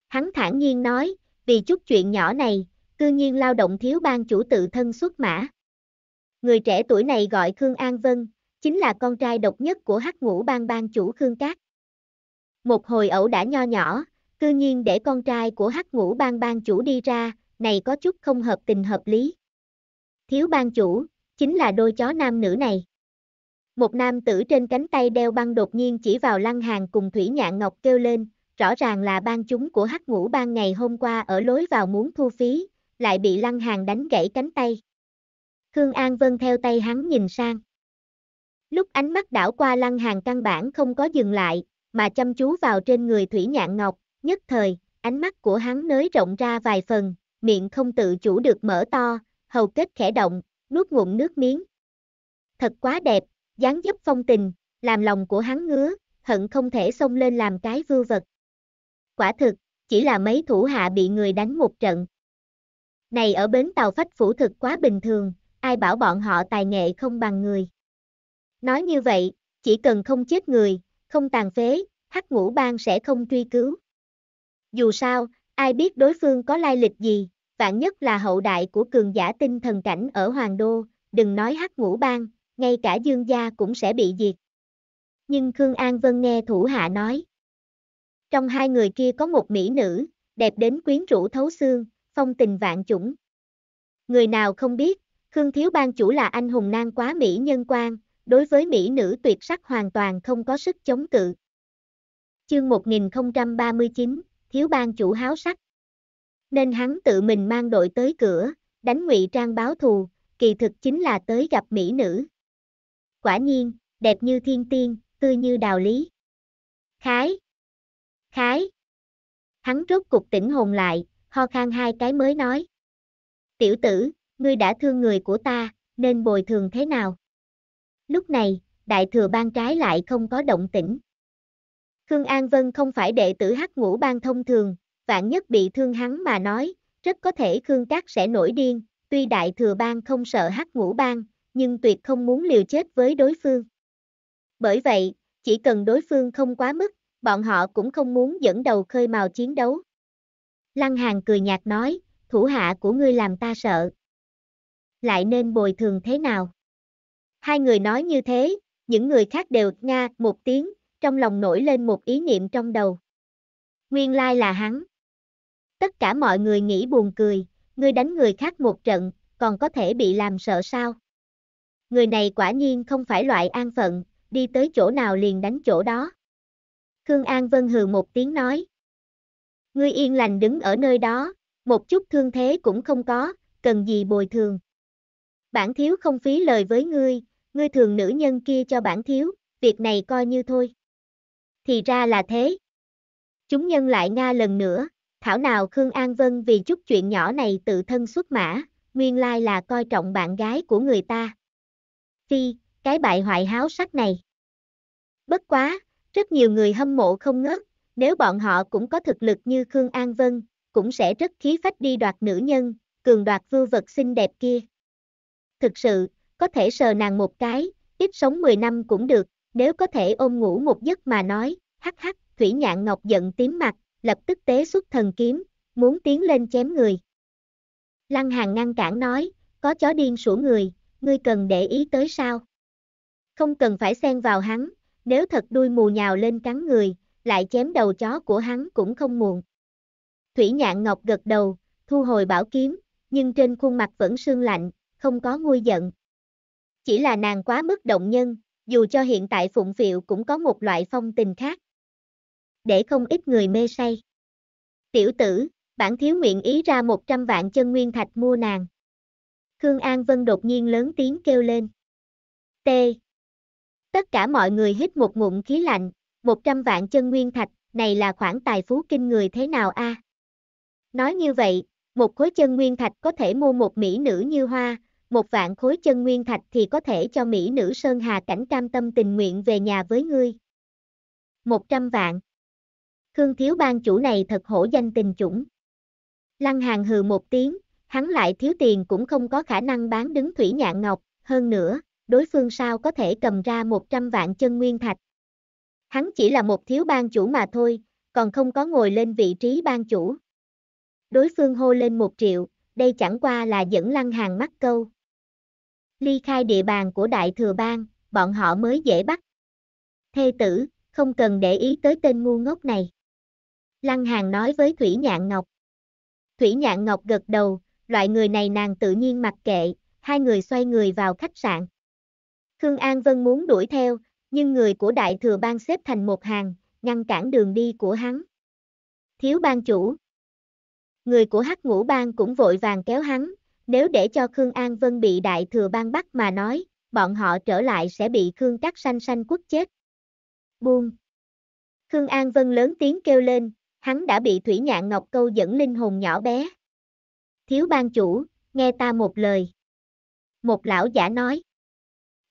Hắn thản nhiên nói, vì chút chuyện nhỏ này, cư nhiên lao động thiếu ban chủ tự thân xuất mã. Người trẻ tuổi này gọi Khương An Vân, chính là con trai độc nhất của hắc ngũ ban ban chủ Khương Cát. Một hồi ẩu đã nho nhỏ, cư nhiên để con trai của hắc ngũ ban ban chủ đi ra, này có chút không hợp tình hợp lý. Thiếu ban chủ, chính là đôi chó nam nữ này. Một nam tử trên cánh tay đeo băng đột nhiên chỉ vào lăng hàng cùng Thủy Nhạn Ngọc kêu lên, rõ ràng là ban chúng của hắc ngũ ban ngày hôm qua ở lối vào muốn thu phí, lại bị lăng hàng đánh gãy cánh tay. Khương An Vân theo tay hắn nhìn sang. Lúc ánh mắt đảo qua lăng hàng căn bản không có dừng lại, mà chăm chú vào trên người Thủy Nhạn Ngọc, nhất thời, ánh mắt của hắn nới rộng ra vài phần, miệng không tự chủ được mở to, hầu kết khẽ động, nuốt ngụm nước miếng. Thật quá đẹp, dáng dấp phong tình, làm lòng của hắn ngứa, hận không thể xông lên làm cái vưu vật quả thực, chỉ là mấy thủ hạ bị người đánh một trận. Này ở bến tàu phách phủ thực quá bình thường, ai bảo bọn họ tài nghệ không bằng người. Nói như vậy, chỉ cần không chết người, không tàn phế, hắc ngũ bang sẽ không truy cứu. Dù sao, ai biết đối phương có lai lịch gì, vạn nhất là hậu đại của cường giả tinh thần cảnh ở Hoàng Đô, đừng nói hắc ngũ bang, ngay cả dương gia cũng sẽ bị diệt. Nhưng Khương An Vân nghe thủ hạ nói, trong hai người kia có một mỹ nữ, đẹp đến quyến rũ thấu xương, phong tình vạn chủng. Người nào không biết, Khương Thiếu Bang chủ là anh hùng nan quá mỹ nhân quan, đối với mỹ nữ tuyệt sắc hoàn toàn không có sức chống cự. Chương 1039, Thiếu Bang chủ háo sắc. Nên hắn tự mình mang đội tới cửa, đánh ngụy trang báo thù, kỳ thực chính là tới gặp mỹ nữ. Quả nhiên, đẹp như thiên tiên, tươi như đào lý. Khái Khái. Hắn rốt cục tỉnh hồn lại, ho khan hai cái mới nói. Tiểu tử, ngươi đã thương người của ta, nên bồi thường thế nào? Lúc này, đại thừa ban trái lại không có động tĩnh. Khương An Vân không phải đệ tử hắc ngũ ban thông thường, vạn nhất bị thương hắn mà nói, rất có thể Khương Cát sẽ nổi điên, tuy đại thừa ban không sợ hắc ngũ ban, nhưng tuyệt không muốn liều chết với đối phương. Bởi vậy, chỉ cần đối phương không quá mức bọn họ cũng không muốn dẫn đầu khơi mào chiến đấu. Lăng Hàng cười nhạt nói, thủ hạ của ngươi làm ta sợ. Lại nên bồi thường thế nào? Hai người nói như thế, những người khác đều nga một tiếng, trong lòng nổi lên một ý niệm trong đầu. Nguyên lai là hắn. Tất cả mọi người nghĩ buồn cười, ngươi đánh người khác một trận, còn có thể bị làm sợ sao? Người này quả nhiên không phải loại an phận, đi tới chỗ nào liền đánh chỗ đó. Khương An Vân hừ một tiếng nói. Ngươi yên lành đứng ở nơi đó, một chút thương thế cũng không có, cần gì bồi thường. Bản thiếu không phí lời với ngươi, ngươi thường nữ nhân kia cho bản thiếu, việc này coi như thôi. Thì ra là thế. Chúng nhân lại nga lần nữa, thảo nào Khương An Vân vì chút chuyện nhỏ này tự thân xuất mã, nguyên lai là coi trọng bạn gái của người ta. Phi, cái bại hoại háo sắc này. Bất quá, rất nhiều người hâm mộ không ngớt, nếu bọn họ cũng có thực lực như Khương An Vân, cũng sẽ rất khí phách đi đoạt nữ nhân, cường đoạt vưu vật xinh đẹp kia. Thực sự, có thể sờ nàng một cái, ít sống 10 năm cũng được, nếu có thể ôm ngủ một giấc mà nói, hắc hắc, Thủy Nhạn Ngọc giận tím mặt, lập tức tế xuất thần kiếm, muốn tiến lên chém người. Lăng Hàng ngăn cản nói, có chó điên sủa người, ngươi cần để ý tới sao? Không cần phải xen vào hắn, nếu thật đuôi mù nhào lên cắn người, lại chém đầu chó của hắn cũng không muộn. Thủy nhạn ngọc gật đầu, thu hồi bảo kiếm, nhưng trên khuôn mặt vẫn sương lạnh, không có nguôi giận. Chỉ là nàng quá mức động nhân, dù cho hiện tại phụng phiệu cũng có một loại phong tình khác. Để không ít người mê say. Tiểu tử, bản thiếu nguyện ý ra 100 vạn chân nguyên thạch mua nàng. Khương An Vân đột nhiên lớn tiếng kêu lên. T, Tất cả mọi người hít một ngụm khí lạnh, 100 vạn chân nguyên thạch, này là khoản tài phú kinh người thế nào a? À? Nói như vậy, một khối chân nguyên thạch có thể mua một mỹ nữ như hoa, một vạn khối chân nguyên thạch thì có thể cho mỹ nữ Sơn Hà cảnh cam tâm tình nguyện về nhà với ngươi. 100 vạn. Khương Thiếu Bang chủ này thật hổ danh tình chủng. Lăng Hàng hừ một tiếng, hắn lại thiếu tiền cũng không có khả năng bán đứng Thủy Nhạn Ngọc, hơn nữa, đối phương sao có thể cầm ra 100 vạn chân nguyên thạch. Hắn chỉ là một thiếu ban chủ mà thôi, còn không có ngồi lên vị trí ban chủ. Đối phương hô lên một triệu, đây chẳng qua là dẫn lăng hàng mắc câu. Ly khai địa bàn của đại thừa bang, bọn họ mới dễ bắt. Thê tử, không cần để ý tới tên ngu ngốc này. Lăng hàng nói với Thủy Nhạn Ngọc. Thủy Nhạn Ngọc gật đầu, loại người này nàng tự nhiên mặc kệ, hai người xoay người vào khách sạn. Khương An Vân muốn đuổi theo, nhưng người của đại thừa bang xếp thành một hàng, ngăn cản đường đi của hắn. Thiếu bang chủ. Người của hắc ngũ bang cũng vội vàng kéo hắn, nếu để cho Khương An Vân bị đại thừa bang bắt mà nói, bọn họ trở lại sẽ bị Khương Cát Sanh Sanh quất chết. Buông. Khương An Vân lớn tiếng kêu lên, hắn đã bị Thủy Nhạn Ngọc câu dẫn linh hồn nhỏ bé. Thiếu ban chủ, nghe ta một lời. Một lão giả nói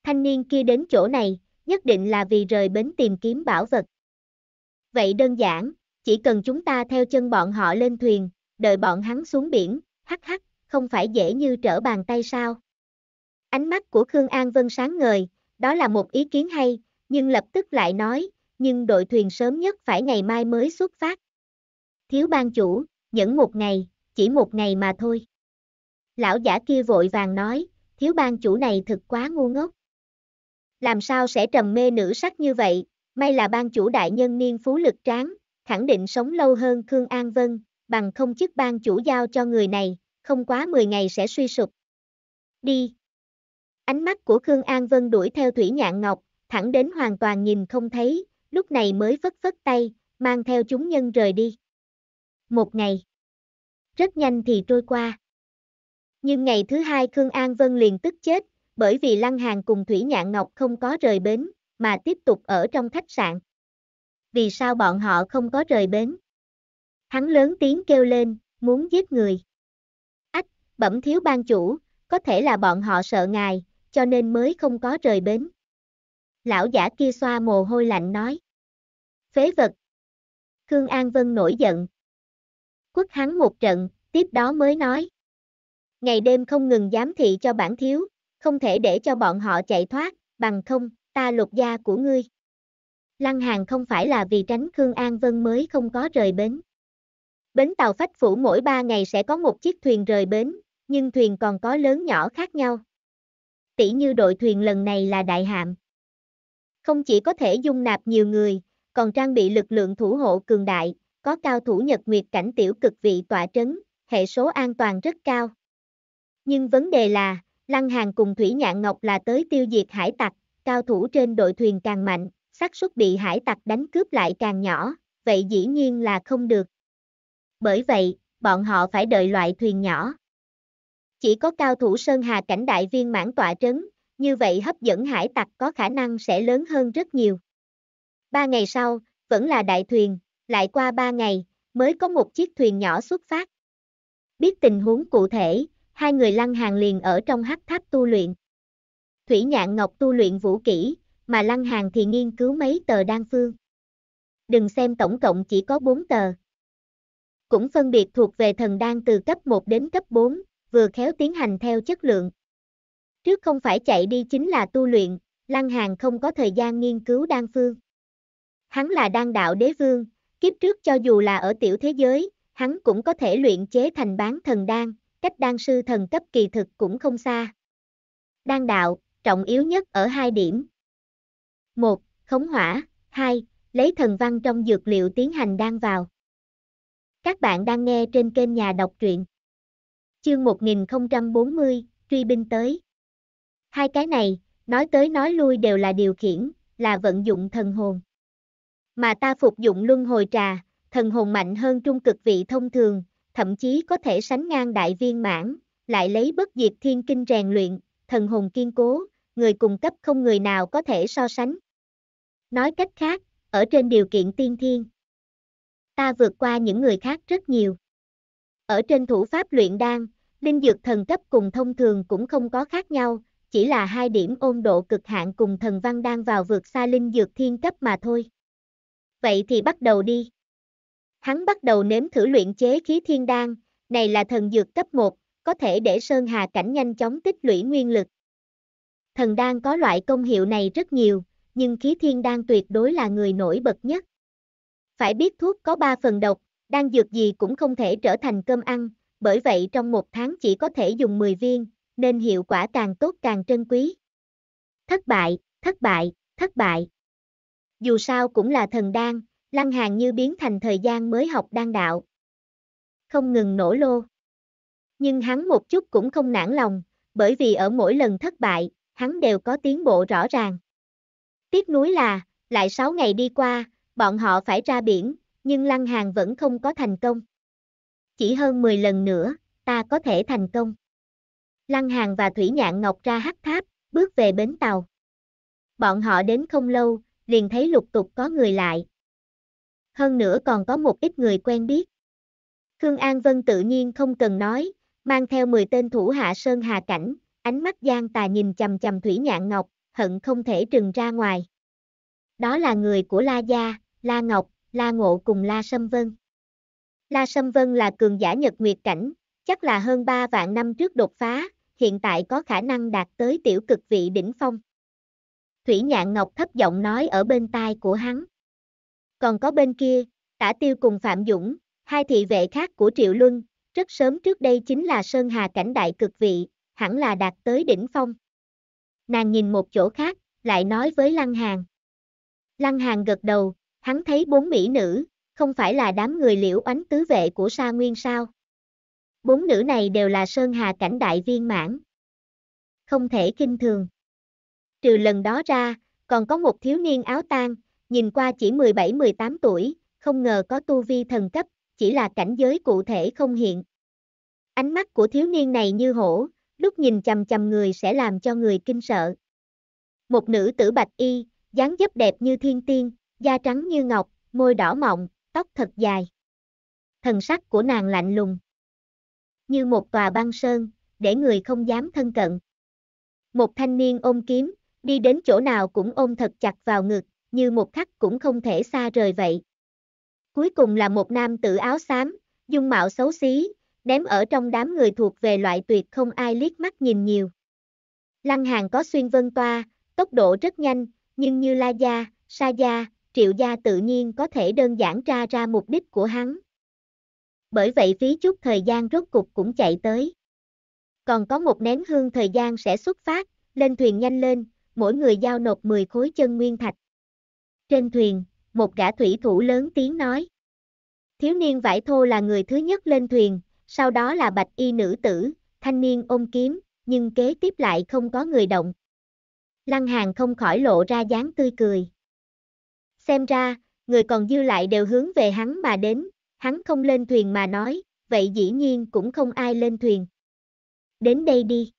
thanh niên kia đến chỗ này, nhất định là vì rời bến tìm kiếm bảo vật. Vậy đơn giản, chỉ cần chúng ta theo chân bọn họ lên thuyền, đợi bọn hắn xuống biển, hắc hắc, không phải dễ như trở bàn tay sao. Ánh mắt của Khương An Vân sáng ngời, đó là một ý kiến hay, nhưng lập tức lại nói, nhưng đội thuyền sớm nhất phải ngày mai mới xuất phát. Thiếu ban chủ, những một ngày, chỉ một ngày mà thôi. Lão giả kia vội vàng nói, thiếu ban chủ này thực quá ngu ngốc làm sao sẽ trầm mê nữ sắc như vậy, may là ban chủ đại nhân niên phú lực tráng, khẳng định sống lâu hơn Khương An Vân, bằng không chức ban chủ giao cho người này, không quá 10 ngày sẽ suy sụp. Đi. Ánh mắt của Khương An Vân đuổi theo Thủy Nhạn Ngọc, thẳng đến hoàn toàn nhìn không thấy, lúc này mới phất phất tay, mang theo chúng nhân rời đi. Một ngày. Rất nhanh thì trôi qua. Nhưng ngày thứ hai Khương An Vân liền tức chết, bởi vì Lăng hàn cùng Thủy Nhạn Ngọc không có rời bến, mà tiếp tục ở trong khách sạn. Vì sao bọn họ không có rời bến? Hắn lớn tiếng kêu lên, muốn giết người. Ách, bẩm thiếu ban chủ, có thể là bọn họ sợ ngài, cho nên mới không có rời bến. Lão giả kia xoa mồ hôi lạnh nói. Phế vật. Khương An Vân nổi giận. Quất hắn một trận, tiếp đó mới nói. Ngày đêm không ngừng giám thị cho bản thiếu, không thể để cho bọn họ chạy thoát, bằng không, ta lục gia của ngươi. Lăng Hàng không phải là vì tránh Khương An Vân mới không có rời bến. Bến tàu phách phủ mỗi ba ngày sẽ có một chiếc thuyền rời bến, nhưng thuyền còn có lớn nhỏ khác nhau. Tỷ như đội thuyền lần này là đại hạm. Không chỉ có thể dung nạp nhiều người, còn trang bị lực lượng thủ hộ cường đại, có cao thủ nhật nguyệt cảnh tiểu cực vị tọa trấn, hệ số an toàn rất cao. Nhưng vấn đề là, Lăng Hàng cùng Thủy Nhạn Ngọc là tới tiêu diệt hải tặc, cao thủ trên đội thuyền càng mạnh, xác suất bị hải tặc đánh cướp lại càng nhỏ, vậy dĩ nhiên là không được. Bởi vậy, bọn họ phải đợi loại thuyền nhỏ. Chỉ có cao thủ Sơn Hà cảnh đại viên mãn tọa trấn, như vậy hấp dẫn hải tặc có khả năng sẽ lớn hơn rất nhiều. Ba ngày sau, vẫn là đại thuyền, lại qua ba ngày, mới có một chiếc thuyền nhỏ xuất phát. Biết tình huống cụ thể, hai người Lăng Hàng liền ở trong hắc tháp tu luyện. Thủy Nhạn Ngọc tu luyện vũ kỹ, mà Lăng Hàng thì nghiên cứu mấy tờ đan phương. Đừng xem tổng cộng chỉ có 4 tờ. Cũng phân biệt thuộc về thần đan từ cấp 1 đến cấp 4, vừa khéo tiến hành theo chất lượng. Trước không phải chạy đi chính là tu luyện, Lăng Hàng không có thời gian nghiên cứu đan phương. Hắn là đan đạo đế vương, kiếp trước cho dù là ở tiểu thế giới, hắn cũng có thể luyện chế thành bán thần đan, cách đan sư thần cấp kỳ thực cũng không xa. Đan đạo, trọng yếu nhất ở hai điểm. một Khống hỏa, hai Lấy thần văn trong dược liệu tiến hành đan vào. Các bạn đang nghe trên kênh Nhà đọc truyện. Chương 1040, truy binh tới. Hai cái này, nói tới nói lui đều là điều khiển, là vận dụng thần hồn. Mà ta phục dụng luân hồi trà, thần hồn mạnh hơn trung cực vị thông thường, thậm chí có thể sánh ngang đại viên mãn, lại lấy bất diệt thiên kinh rèn luyện, thần hồn kiên cố, người cùng cấp không người nào có thể so sánh. Nói cách khác, ở trên điều kiện tiên thiên, ta vượt qua những người khác rất nhiều. Ở trên thủ pháp luyện đan, linh dược thần cấp cùng thông thường cũng không có khác nhau, chỉ là hai điểm ôn độ cực hạn cùng thần văn đang vào vượt xa linh dược thiên cấp mà thôi. Vậy thì bắt đầu đi. Hắn bắt đầu nếm thử luyện chế khí thiên đan, này là thần dược cấp 1, có thể để Sơn Hà Cảnh nhanh chóng tích lũy nguyên lực. Thần đan có loại công hiệu này rất nhiều, nhưng khí thiên đan tuyệt đối là người nổi bật nhất. Phải biết thuốc có 3 phần độc, đan dược gì cũng không thể trở thành cơm ăn, bởi vậy trong một tháng chỉ có thể dùng 10 viên, nên hiệu quả càng tốt càng trân quý. Thất bại, thất bại, thất bại. Dù sao cũng là thần đan, Lăng Hàng như biến thành thời gian mới học đan đạo. Không ngừng nổ lô. Nhưng hắn một chút cũng không nản lòng, bởi vì ở mỗi lần thất bại, hắn đều có tiến bộ rõ ràng. Tiếc nuối là, lại 6 ngày đi qua, bọn họ phải ra biển, nhưng Lăng Hàng vẫn không có thành công. Chỉ hơn 10 lần nữa, ta có thể thành công. Lăng Hàng và Thủy Nhạn Ngọc ra hắc tháp, bước về bến tàu. Bọn họ đến không lâu, liền thấy lục tục có người lại, hơn nữa còn có một ít người quen biết. Khương An Vân tự nhiên không cần nói, mang theo 10 tên thủ hạ Sơn Hà Cảnh, ánh mắt gian tà nhìn chầm chầm Thủy Nhạn Ngọc, hận không thể trừng ra ngoài. Đó là người của La Gia, La Ngọc, La Ngộ cùng La Sâm Vân. La Sâm Vân là cường giả Nhật Nguyệt Cảnh, chắc là hơn 3 vạn năm trước đột phá, hiện tại có khả năng đạt tới tiểu cực vị đỉnh phong. Thủy Nhạn Ngọc thấp giọng nói ở bên tai của hắn. Còn có bên kia, tả tiêu cùng Phạm Dũng, hai thị vệ khác của Triệu Luân, rất sớm trước đây chính là Sơn Hà cảnh đại cực vị, hẳn là đạt tới đỉnh phong. Nàng nhìn một chỗ khác, lại nói với Lăng hàn. Lăng hàn gật đầu, hắn thấy bốn mỹ nữ, không phải là đám người liễu ánh tứ vệ của Sa Nguyên sao. Bốn nữ này đều là Sơn Hà cảnh đại viên mãn. Không thể kinh thường. Trừ lần đó ra, còn có một thiếu niên áo tang nhìn qua chỉ 17-18 tuổi, không ngờ có tu vi thần cấp, chỉ là cảnh giới cụ thể không hiện. Ánh mắt của thiếu niên này như hổ, lúc nhìn chầm chầm người sẽ làm cho người kinh sợ. Một nữ tử bạch y, dáng dấp đẹp như thiên tiên, da trắng như ngọc, môi đỏ mọng, tóc thật dài. Thần sắc của nàng lạnh lùng. Như một tòa băng sơn, để người không dám thân cận. Một thanh niên ôm kiếm, đi đến chỗ nào cũng ôm thật chặt vào ngực, như một khắc cũng không thể xa rời vậy. Cuối cùng là một nam tử áo xám, dung mạo xấu xí, ném ở trong đám người thuộc về loại tuyệt không ai liếc mắt nhìn nhiều. Lăng hàng có xuyên vân toa, tốc độ rất nhanh, nhưng như La Gia, Sa Gia, Triệu Gia tự nhiên có thể đơn giản tra ra mục đích của hắn. Bởi vậy phí chút thời gian rốt cục cũng chạy tới. Còn có một nén hương thời gian sẽ xuất phát, lên thuyền nhanh lên, mỗi người giao nộp 10 khối chân nguyên thạch. Trên thuyền, một gã thủy thủ lớn tiếng nói. Thiếu niên vải thô là người thứ nhất lên thuyền, sau đó là bạch y nữ tử, thanh niên ôm kiếm, nhưng kế tiếp lại không có người động. Lăng hàng không khỏi lộ ra dáng tươi cười. Xem ra, người còn dư lại đều hướng về hắn mà đến, hắn không lên thuyền mà nói, vậy dĩ nhiên cũng không ai lên thuyền. Đến đây đi.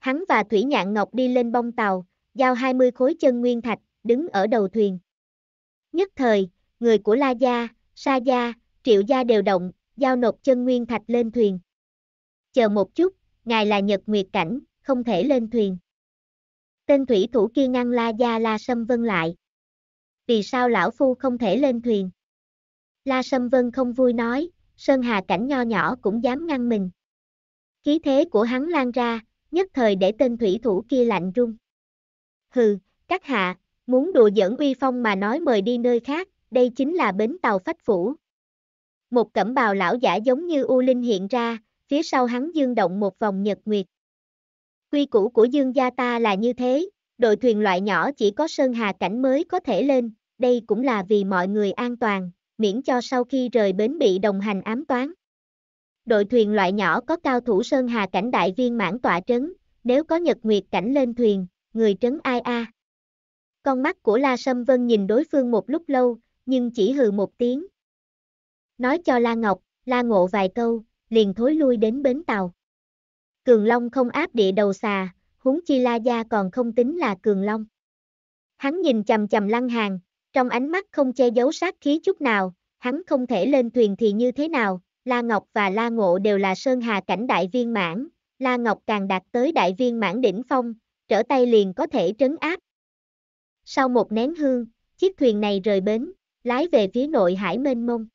Hắn và Thủy Nhạn Ngọc đi lên bông tàu, giao 20 khối chân nguyên thạch, đứng ở đầu thuyền. Nhất thời, người của La Gia, Sa Gia, Triệu Gia đều động, giao nộp chân nguyên thạch lên thuyền. Chờ một chút, ngài là Nhật Nguyệt Cảnh, không thể lên thuyền. Tên thủy thủ kia ngăn La Gia La Sâm Vân lại. Vì sao lão phu không thể lên thuyền? La Sâm Vân không vui nói, Sơn Hà Cảnh nho nhỏ cũng dám ngăn mình. Khí thế của hắn lan ra, nhất thời để tên thủy thủ kia lạnh rung. Hừ, các hạ, Muốn đùa giỡn uy phong mà nói mời đi nơi khác, đây chính là bến tàu phách phủ. Một cẩm bào lão giả giống như U Linh hiện ra, phía sau hắn dương động một vòng nhật nguyệt. Quy củ của dương gia ta là như thế, đội thuyền loại nhỏ chỉ có sơn hà cảnh mới có thể lên, đây cũng là vì mọi người an toàn, miễn cho sau khi rời bến bị đồng hành ám toán. Đội thuyền loại nhỏ có cao thủ sơn hà cảnh đại viên mãn tọa trấn, nếu có nhật nguyệt cảnh lên thuyền, người trấn ai a. À. Con mắt của La Sâm Vân nhìn đối phương một lúc lâu, nhưng chỉ hừ một tiếng. Nói cho La Ngọc, La Ngộ vài câu, liền thối lui đến bến tàu. Cường Long không áp địa đầu xà, huống chi La Gia còn không tính là Cường Long. Hắn nhìn chầm chầm lăng hàng, trong ánh mắt không che giấu sát khí chút nào, hắn không thể lên thuyền thì như thế nào, La Ngọc và La Ngộ đều là Sơn Hà cảnh đại viên mãn, La Ngọc càng đạt tới đại viên mãn đỉnh phong, trở tay liền có thể trấn áp, sau một nén hương, chiếc thuyền này rời bến, lái về phía nội hải mênh mông.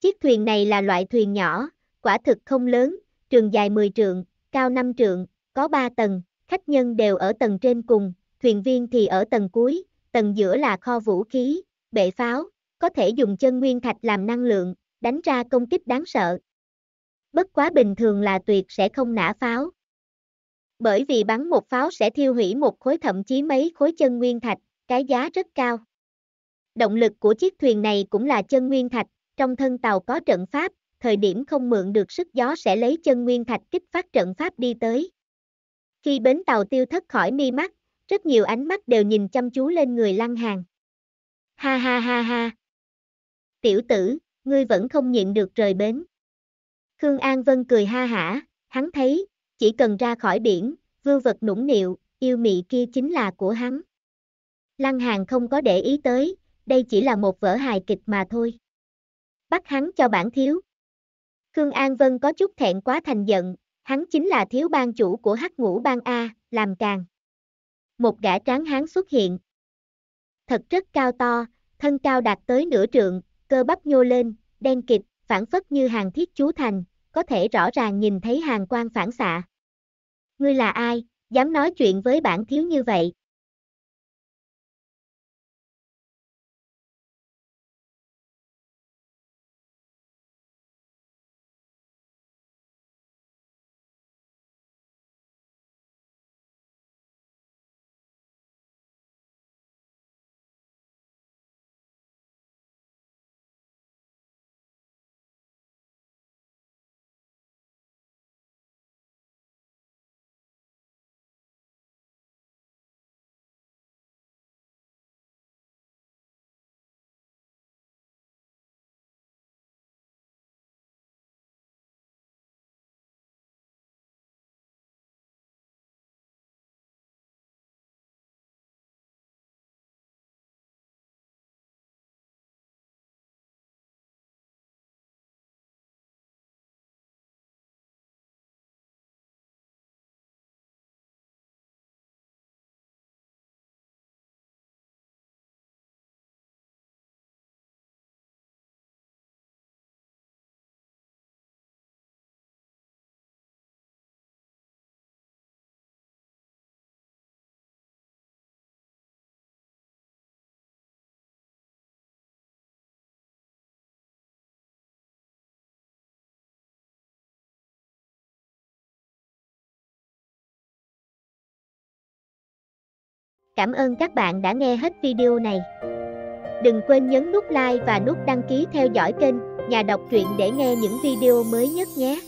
Chiếc thuyền này là loại thuyền nhỏ, quả thực không lớn, trường dài 10 trượng, cao 5 trượng, có 3 tầng, khách nhân đều ở tầng trên cùng, thuyền viên thì ở tầng cuối, tầng giữa là kho vũ khí, bệ pháo, có thể dùng chân nguyên thạch làm năng lượng, đánh ra công kích đáng sợ. Bất quá bình thường là tuyệt sẽ không nã pháo, bởi vì bắn một pháo sẽ thiêu hủy một khối thậm chí mấy khối chân nguyên thạch, cái giá rất cao. Động lực của chiếc thuyền này cũng là chân nguyên thạch, trong thân tàu có trận pháp, thời điểm không mượn được sức gió sẽ lấy chân nguyên thạch kích phát trận pháp đi tới. Khi bến tàu tiêu thất khỏi mi mắt, rất nhiều ánh mắt đều nhìn chăm chú lên người lăng hàng. Ha ha ha ha. Tiểu tử, ngươi vẫn không nhịn được rời bến. Khương An Vân cười ha hả, hắn thấy, chỉ cần ra khỏi biển, vưu vật nũng nịu, yêu mị kia chính là của hắn. Lăng hàn không có để ý tới, đây chỉ là một vở hài kịch mà thôi. Bắt hắn cho bản thiếu. Khương An Vân có chút thẹn quá thành giận, hắn chính là thiếu ban chủ của hắc ngũ ban A, làm càng. Một gã tráng hán xuất hiện. Thật rất cao to, thân cao đạt tới nửa trượng, cơ bắp nhô lên, đen kịch phản phất như hàng thiết chú thành, có thể rõ ràng nhìn thấy hàng quan phản xạ. Ngươi là ai, dám nói chuyện với bản thiếu như vậy, Cảm ơn các bạn đã nghe hết video này. Đừng quên nhấn nút like và nút đăng ký theo dõi kênh Nhà đọc truyện để nghe những video mới nhất nhé.